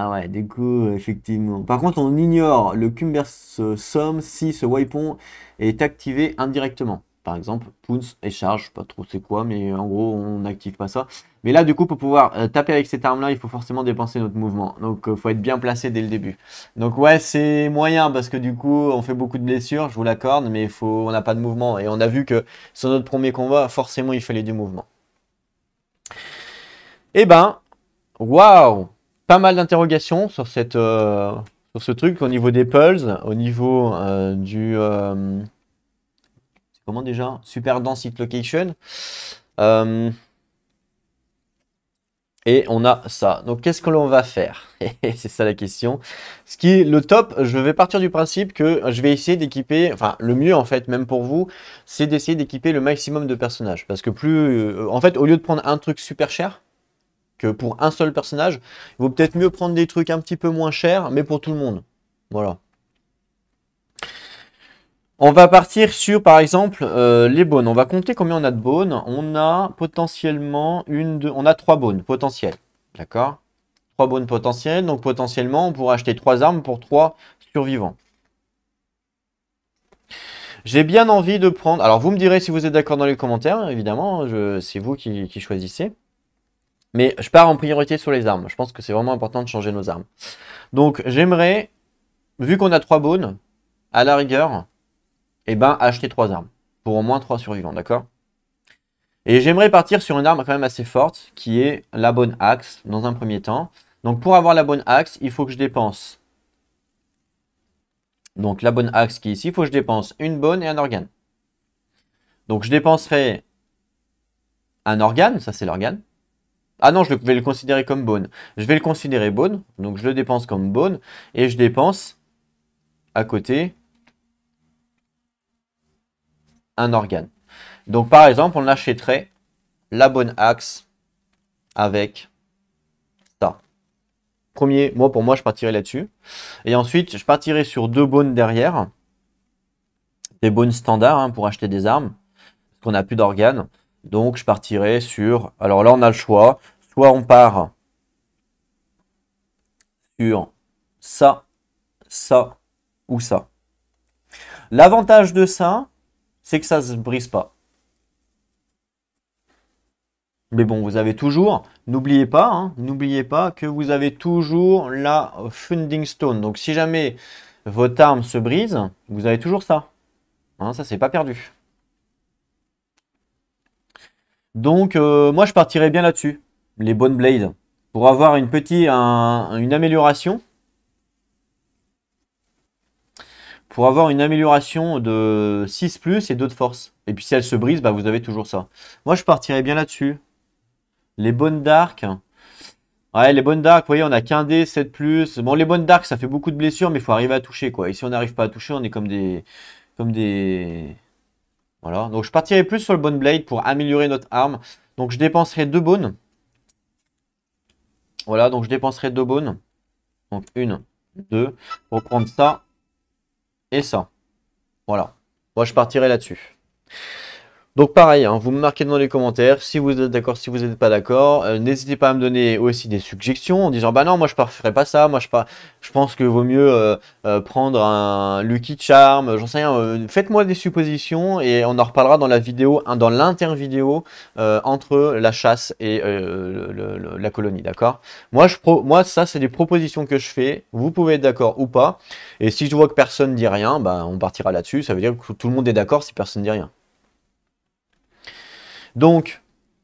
ah ouais, du coup, effectivement. Par contre, on ignore le cumbersome si ce Wipon est activé indirectement. Par exemple, Pounce et Charge, je sais pas trop c'est quoi, mais en gros, on n'active pas ça. Mais là, du coup, pour pouvoir euh, taper avec cette arme-là, il faut forcément dépenser notre mouvement. Donc, il euh, faut être bien placé dès le début. Donc, ouais, c'est moyen parce que du coup, on fait beaucoup de blessures, je vous l'accorde, mais faut, on n'a pas de mouvement. Et on a vu que sur notre premier combat, forcément, il fallait du mouvement. Eh ben, waouh pas mal d'interrogations sur, cette, euh, sur ce truc au niveau des pulls, au niveau euh, du. Euh, comment déjà Super Density Location. et on a ça. Donc qu'est-ce que l'on va faire (laughs) C'est ça la question. Ce qui est le top, je vais partir du principe que je vais essayer d'équiper, enfin le mieux en fait, même pour vous, c'est d'essayer d'équiper le maximum de personnages. Parce que plus, en fait, au lieu de prendre un truc super cher, que pour un seul personnage. Il vaut peut-être mieux prendre des trucs un petit peu moins chers, mais pour tout le monde. Voilà. On va partir sur, par exemple, euh, les bonnes. On va compter combien on a de bonnes. On a potentiellement une, deux, on a trois bonnes potentielles. D'accord Trois bonnes potentielles. Donc potentiellement, on pourra acheter trois armes pour trois survivants. J'ai bien envie de prendre... Alors vous me direz si vous êtes d'accord dans les commentaires, évidemment, hein, je... c'est vous qui choisissez. Mais je pars en priorité sur les armes. Je pense que c'est vraiment important de changer nos armes. Donc j'aimerais, vu qu'on a trois bones, à la rigueur, eh ben, acheter trois armes. Pour au moins trois survivants, d'accord Et j'aimerais partir sur une arme quand même assez forte, qui est la bonne axe, dans un premier temps. Donc pour avoir la bonne axe, il faut que je dépense. Donc la bonne axe qui est ici, il faut que je dépense une bonne et un organe. Donc je dépenserai un organe, ça c'est l'organe. Ah non, je vais le considérer comme bone. Je vais le considérer bone, donc je le dépense comme bone, et je dépense à côté un organe. Donc par exemple, on achèterait la bonne axe avec ça. Premier, moi pour moi, je partirai là-dessus. Et ensuite, je partirai sur deux bones derrière. Des bonnes standards hein, pour acheter des armes. Parce qu'on n'a plus d'organes. Donc je partirai sur... Alors là, on a le choix. Soit on part sur ça, ça ou ça. L'avantage de ça, c'est que ça ne se brise pas. Mais bon, vous avez toujours, n'oubliez pas, hein, n'oubliez pas que vous avez toujours la Funding Stone. Donc si jamais votre arme se brise, vous avez toujours ça. Hein, ça, c'est pas perdu. Donc euh, moi je partirais bien là-dessus, les bonnes blades, pour avoir une petite une amélioration. Pour avoir une amélioration de 6 plus et d'autres de force. Et puis si elle se brise, bah, vous avez toujours ça. Moi je partirais bien là-dessus. Les bonnes dark. Ouais, les bonnes dark, vous voyez, on a qu'un dé, 7 plus. Bon, les bonnes dark, ça fait beaucoup de blessures, mais il faut arriver à toucher, quoi. Et si on n'arrive pas à toucher, on est comme des. comme des. Voilà, donc je partirai plus sur le Bone Blade pour améliorer notre arme. Donc je dépenserai deux bones. Voilà, donc je dépenserai deux bones. Donc une, deux, pour prendre ça et ça. Voilà, moi je partirai là-dessus. Donc pareil, hein, vous me marquez dans les commentaires si vous êtes d'accord, si vous n'êtes pas d'accord. Euh, n'hésitez pas à me donner aussi des suggestions en disant bah non, moi je ne ferai pas ça, moi je, pas, je pense que vaut mieux euh, euh, prendre un Lucky Charm, j'en sais rien. Faites-moi des suppositions et on en reparlera dans la vidéo, hein, dans l'intervidéo entre la chasse et la colonie, d'accord moi, je ça c'est des propositions que je fais, vous pouvez être d'accord ou pas. Et si je vois que personne ne dit rien, bah, on partira là-dessus, ça veut dire que tout le monde est d'accord si personne dit rien. Donc,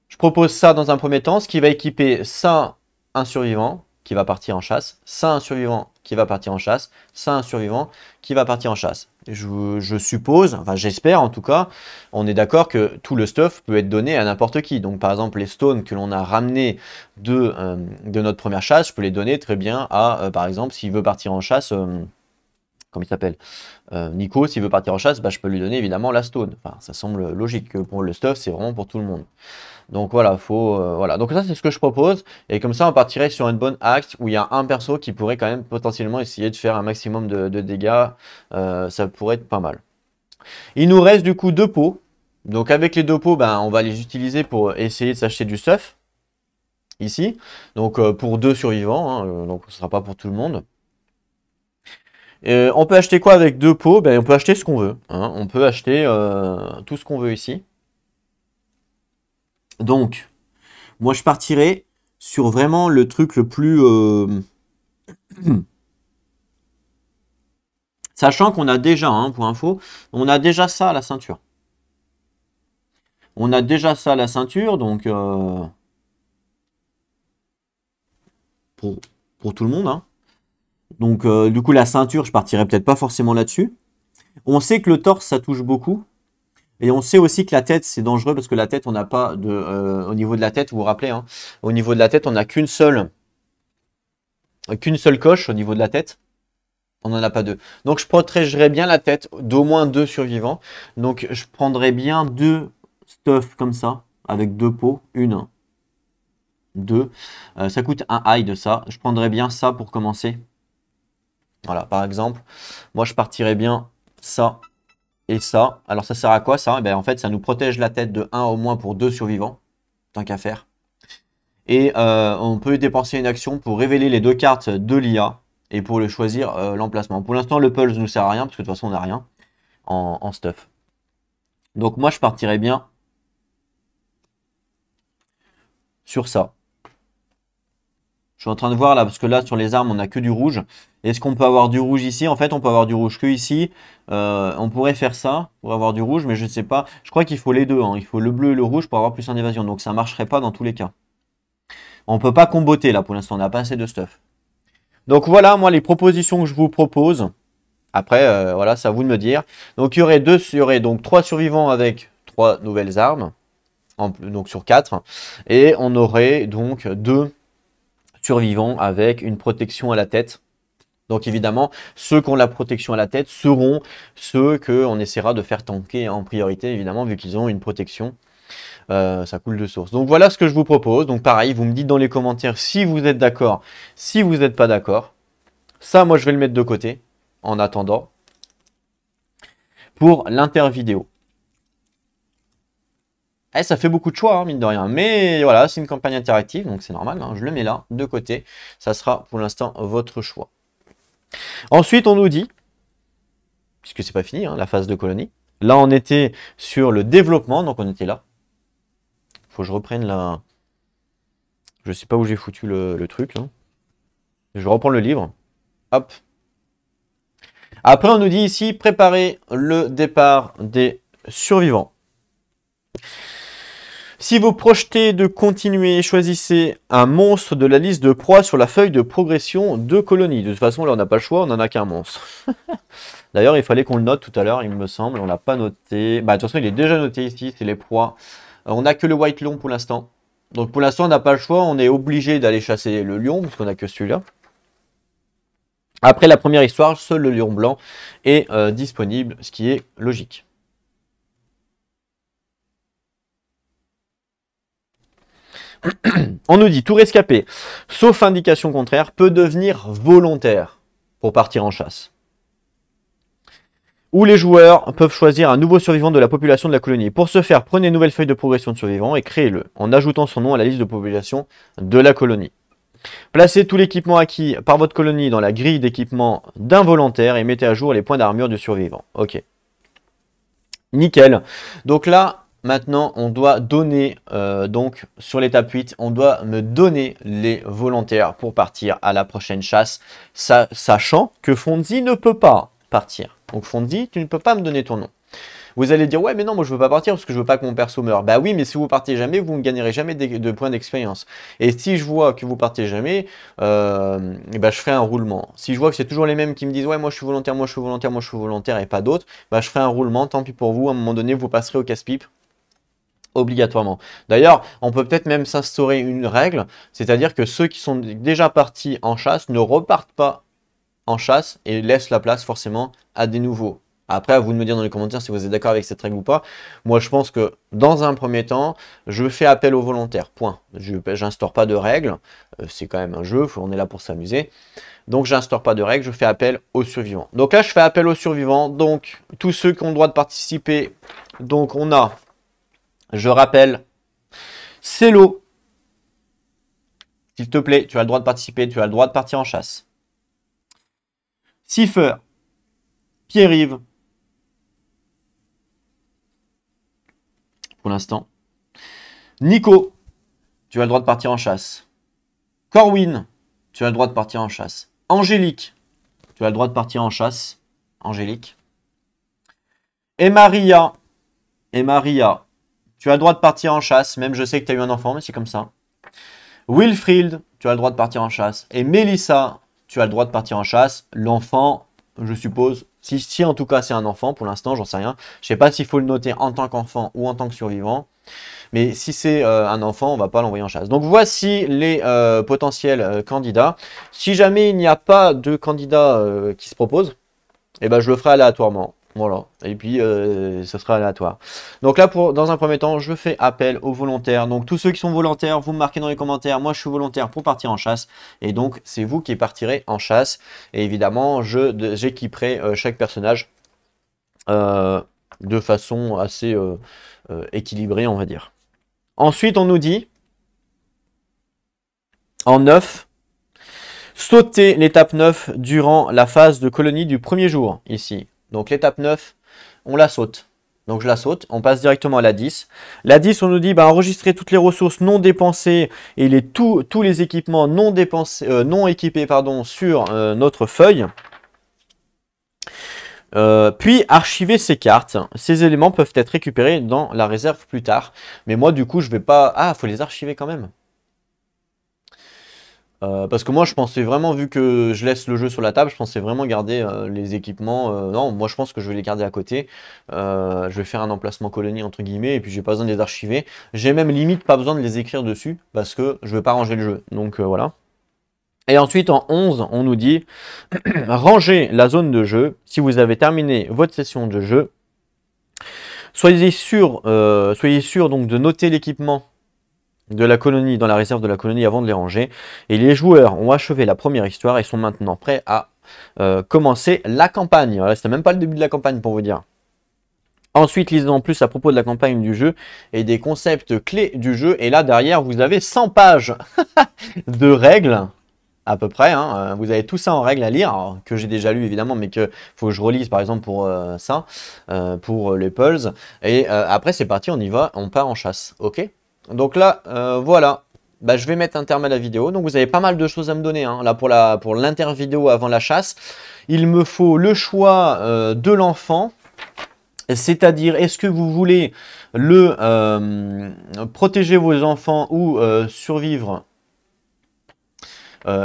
je propose ça dans un premier temps, ce qui va équiper ça, un survivant qui va partir en chasse, ça, un survivant qui va partir en chasse, ça, un survivant qui va partir en chasse. Je, je suppose, enfin j'espère en tout cas, on est d'accord que tout le stuff peut être donné à n'importe qui. Donc par exemple les stones que l'on a ramenés de, euh, notre première chasse, je peux les donner très bien à, euh, par exemple, s'il veut partir en chasse... Euh, comme il s'appelle. Euh, Nico, s'il veut partir en chasse, bah, je peux lui donner évidemment la stone. ça semble logique. Pour le stuff, c'est vraiment pour tout le monde. Donc voilà, faut, euh, voilà. Donc ça, c'est ce que je propose. Et comme ça, on partirait sur une bonne acte où il y a un perso qui pourrait quand même potentiellement essayer de faire un maximum de, dégâts. Euh, ça pourrait être pas mal. Il nous reste du coup deux pots. Donc avec les deux pots, ben, on va les utiliser pour essayer de s'acheter du stuff. Ici. Donc pour deux survivants. Hein, donc ce ne sera pas pour tout le monde. Euh, on peut acheter quoi avec deux pots ben, On peut acheter ce qu'on veut. Hein. On peut acheter euh, tout ce qu'on veut ici. Donc, moi je partirai sur vraiment le truc le plus... Euh, (clears throat) sachant qu'on a déjà, un hein, pour info, on a déjà ça à la ceinture. On a déjà ça à la ceinture, donc... Pour, pour tout le monde, hein. Donc euh, du coup la ceinture, je partirais peut-être pas forcément là-dessus. On sait que le torse, ça touche beaucoup. Et on sait aussi que la tête, c'est dangereux parce que la tête, on n'a pas de... Euh, au niveau de la tête, vous vous rappelez, hein, au niveau de la tête, on n'a qu'une seule... Qu'une seule coche au niveau de la tête. On n'en a pas deux. Donc je protégerai bien la tête d'au moins deux survivants. Donc je prendrais bien deux stuff comme ça, avec deux peaux, une, deux. Euh, ça coûte un high de ça. Je prendrais bien ça pour commencer. Voilà, par exemple, moi je partirais bien ça et ça. Alors ça sert à quoi ça eh ben, En fait, ça nous protège la tête de 1 au moins pour 2 survivants, tant qu'à faire. Et euh, on peut dépenser une action pour révéler les deux cartes de l'IA et pour le choisir euh, l'emplacement. Pour l'instant, le pulse ne nous sert à rien, parce que de toute façon, on n'a rien en stuff. Donc moi, je partirais bien sur ça. Je suis en train de voir là, parce que là, sur les armes, on n'a que du rouge. Est-ce qu'on peut avoir du rouge ici En fait, on peut avoir du rouge que ici. Euh, on pourrait faire ça pour avoir du rouge, mais je ne sais pas. Je crois qu'il faut les deux. Hein. Il faut le bleu et le rouge pour avoir plus d'évasion. Donc ça ne marcherait pas dans tous les cas. On ne peut pas comboter là pour l'instant. On n'a pas assez de stuff. Donc voilà, moi, les propositions que je vous propose. Après, euh, voilà, c'est à vous de me dire. Donc il y aurait deux, il y donc trois survivants avec trois nouvelles armes, donc sur quatre, et on aurait donc deux survivants avec une protection à la tête. Donc évidemment, ceux qui ont la protection à la tête seront ceux qu'on essaiera de faire tanker en priorité, évidemment, vu qu'ils ont une protection. Euh, ça coule de source. Donc voilà ce que je vous propose. Donc pareil, vous me dites dans les commentaires si vous êtes d'accord, si vous n'êtes pas d'accord. Ça, moi, je vais le mettre de côté en attendant pour l'inter-vidéo. Eh, ça fait beaucoup de choix, hein, mine de rien. Mais voilà, c'est une campagne interactive, donc c'est normal. Hein, je le mets là, de côté. Ça sera pour l'instant votre choix. Ensuite, on nous dit, puisque c'est pas fini, hein, la phase de colonie. Là, on était sur le développement, donc on était là. Faut que je reprenne la... Je sais pas où j'ai foutu le, le truc. Je reprends le livre. Hop. Après, on nous dit ici, préparer le départ des survivants. Si vous projetez de continuer, choisissez un monstre de la liste de proies sur la feuille de progression de colonie. De toute façon, là, on n'a pas le choix, on n'en a qu'un monstre. (laughs) D'ailleurs, il fallait qu'on le note tout à l'heure, il me semble. On n'a pas noté. Bah, de toute façon, il est déjà noté ici, c'est les proies. Euh, on n'a que le white lion pour l'instant. Donc pour l'instant, on n'a pas le choix, on est obligé d'aller chasser le lion, parce qu'on n'a que celui-là. Après la première histoire, seul le lion blanc est euh, disponible, ce qui est logique. (clears throat) On nous dit tout rescapé, sauf indication contraire, peut devenir volontaire pour partir en chasse. Ou les joueurs peuvent choisir un nouveau survivant de la population de la colonie. Pour ce faire, prenez une nouvelle feuille de progression de survivant et créez-le en ajoutant son nom à la liste de population de la colonie. Placez tout l'équipement acquis par votre colonie dans la grille d'équipement d'un volontaire et mettez à jour les points d'armure du survivant. Ok. Nickel. Donc là, Maintenant, on doit donner, euh, donc sur l'étape 8, on doit me donner les volontaires pour partir à la prochaine chasse, sachant que Fonzi ne peut pas partir. Donc Fonzi, tu ne peux pas me donner ton nom. Vous allez dire, ouais, mais non, moi je veux pas partir parce que je veux pas que mon perso meure. Bah oui, mais si vous partez jamais, vous ne gagnerez jamais de, points d'expérience. Et si je vois que vous partez jamais, euh, eh ben, je ferai un roulement. Si je vois que c'est toujours les mêmes qui me disent, ouais, moi je suis volontaire, moi je suis volontaire, moi je suis volontaire et pas d'autres, bah je ferai un roulement, tant pis pour vous. À un moment donné, vous passerez au casse-pipe obligatoirement. D'ailleurs, on peut peut-être même s'instaurer une règle, c'est-à-dire que ceux qui sont déjà partis en chasse ne repartent pas en chasse et laissent la place forcément à des nouveaux. Après, à vous de me dire dans les commentaires si vous êtes d'accord avec cette règle ou pas. Moi, je pense que dans un premier temps, je fais appel aux volontaires. Point. Je n'instaure pas de règles. Euh, c'est quand même un jeu. On est là pour s'amuser. Donc, j'instaure pas de règles. Je fais appel aux survivants. Donc là, je fais appel aux survivants. Donc, tous ceux qui ont le droit de participer. Donc, on a je rappelle, Cello. S'il te plaît, tu as le droit de participer, tu as le droit de partir en chasse. Cipher, Pierre-Yves, pour l'instant. Nico, tu as le droit de partir en chasse. Corwin, tu as le droit de partir en chasse. Angélique, tu as le droit de partir en chasse. Angélique. Et Maria, et Maria, tu as le droit de partir en chasse, même je sais que tu as eu un enfant, mais c'est comme ça. Wilfried, tu as le droit de partir en chasse. Et Melissa, tu as le droit de partir en chasse. L'enfant, je suppose, si, si en tout cas c'est un enfant, pour l'instant, j'en sais rien. Je sais pas s'il faut le noter en tant qu'enfant ou en tant que survivant. Mais si c'est euh, un enfant, on va pas l'envoyer en chasse. Donc voici les euh, potentiels euh, candidats. Si jamais il n'y a pas de candidat qui se propose, eh ben, je le ferai aléatoirement. Voilà, et puis euh, ce sera aléatoire. Donc là, pour, dans un premier temps, je fais appel aux volontaires. Donc tous ceux qui sont volontaires, vous me marquez dans les commentaires, moi je suis volontaire pour partir en chasse. Et donc c'est vous qui partirez en chasse. Et évidemment, j'équiperai euh, chaque personnage euh, de façon assez équilibrée, on va dire. Ensuite, on nous dit, en 9, sauter l'étape 9 durant la phase de colonie du premier jour, ici. Donc l'étape 9, on la saute. Donc je la saute, on passe directement à la 10. La 10, on nous dit bah, enregistrer toutes les ressources non dépensées et tous les équipements non, dépensés, euh, non équipés pardon, sur euh, notre feuille. Euh, puis archiver ces cartes. Ces éléments peuvent être récupérés dans la réserve plus tard. Mais moi, du coup, je vais pas... Ah, faut les archiver quand même. Euh, parce que moi, je pensais vraiment, vu que je laisse le jeu sur la table, je pensais vraiment garder euh, les équipements. Euh, non, moi, je pense que je vais les garder à côté. je vais faire un emplacement colonie, entre guillemets, et puis j'ai pas besoin de les archiver. J'ai même limite pas besoin de les écrire dessus, parce que je veux pas ranger le jeu. Donc voilà. Et ensuite, en 11, on nous dit (clears throat) rangez la zone de jeu. Si vous avez terminé votre session de jeu, soyez sûr, soyez sûr donc de noter l'équipement de la colonie dans la réserve de la colonie avant de les ranger. Et les joueurs ont achevé la première histoire et sont maintenant prêts à euh, commencer la campagne. Voilà, c'était même pas le début de la campagne pour vous dire. Ensuite, lisez en plus à propos de la campagne du jeu et des concepts clés du jeu. Et là, derrière, vous avez 100 pages (laughs) de règles, à peu près. Hein. Euh, vous avez tout ça en règles à lire, hein, que j'ai déjà lu évidemment, mais que faut que je relise par exemple pour euh, ça, pour les pulls. Et après, c'est parti, on y va, on part en chasse. Ok donc là, euh, voilà. Bah, je vais mettre un terme à la vidéo. Donc vous avez pas mal de choses à me donner. Hein. Là pour la pour avant la chasse, il me faut le choix euh, de l'enfant. C'est-à-dire, est-ce que vous voulez le euh, protéger vos enfants ou survivre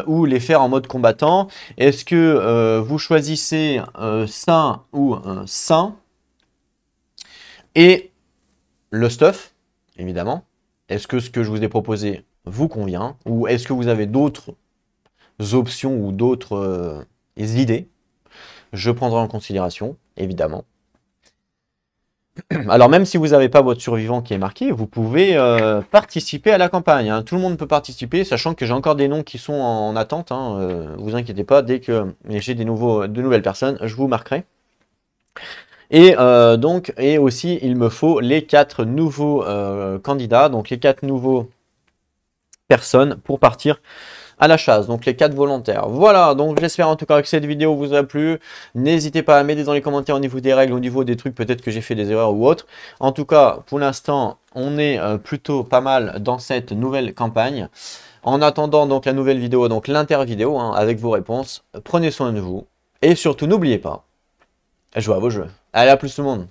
ou les faire en mode combattant Est-ce que vous choisissez ça ou ça Et le stuff, évidemment. Est-ce que ce que je vous ai proposé vous convient Ou est-ce que vous avez d'autres options ou d'autres euh, idées Je prendrai en considération, évidemment. (clears throat) Alors même si vous n'avez pas votre survivant qui est marqué, vous pouvez euh, participer à la campagne. Hein. Tout le monde peut participer, sachant que j'ai encore des noms qui sont en, attente. Ne hein, euh, vous inquiétez pas, dès que j'ai de nouvelles personnes, je vous marquerai. Et euh, donc, et aussi, il me faut les quatre nouveaux euh, candidats, donc les quatre nouveaux personnes pour partir à la chasse, donc les quatre volontaires. Voilà, donc j'espère en tout cas que cette vidéo vous a plu. N'hésitez pas à mettre dans les commentaires au niveau des règles, au niveau des trucs, peut-être que j'ai fait des erreurs ou autre. En tout cas, pour l'instant, on est euh, plutôt pas mal dans cette nouvelle campagne. En attendant donc la nouvelle vidéo, donc linter hein, avec vos réponses, prenez soin de vous. Et surtout, n'oubliez pas, je joue à vos jeux. Allez, à plus tout le monde.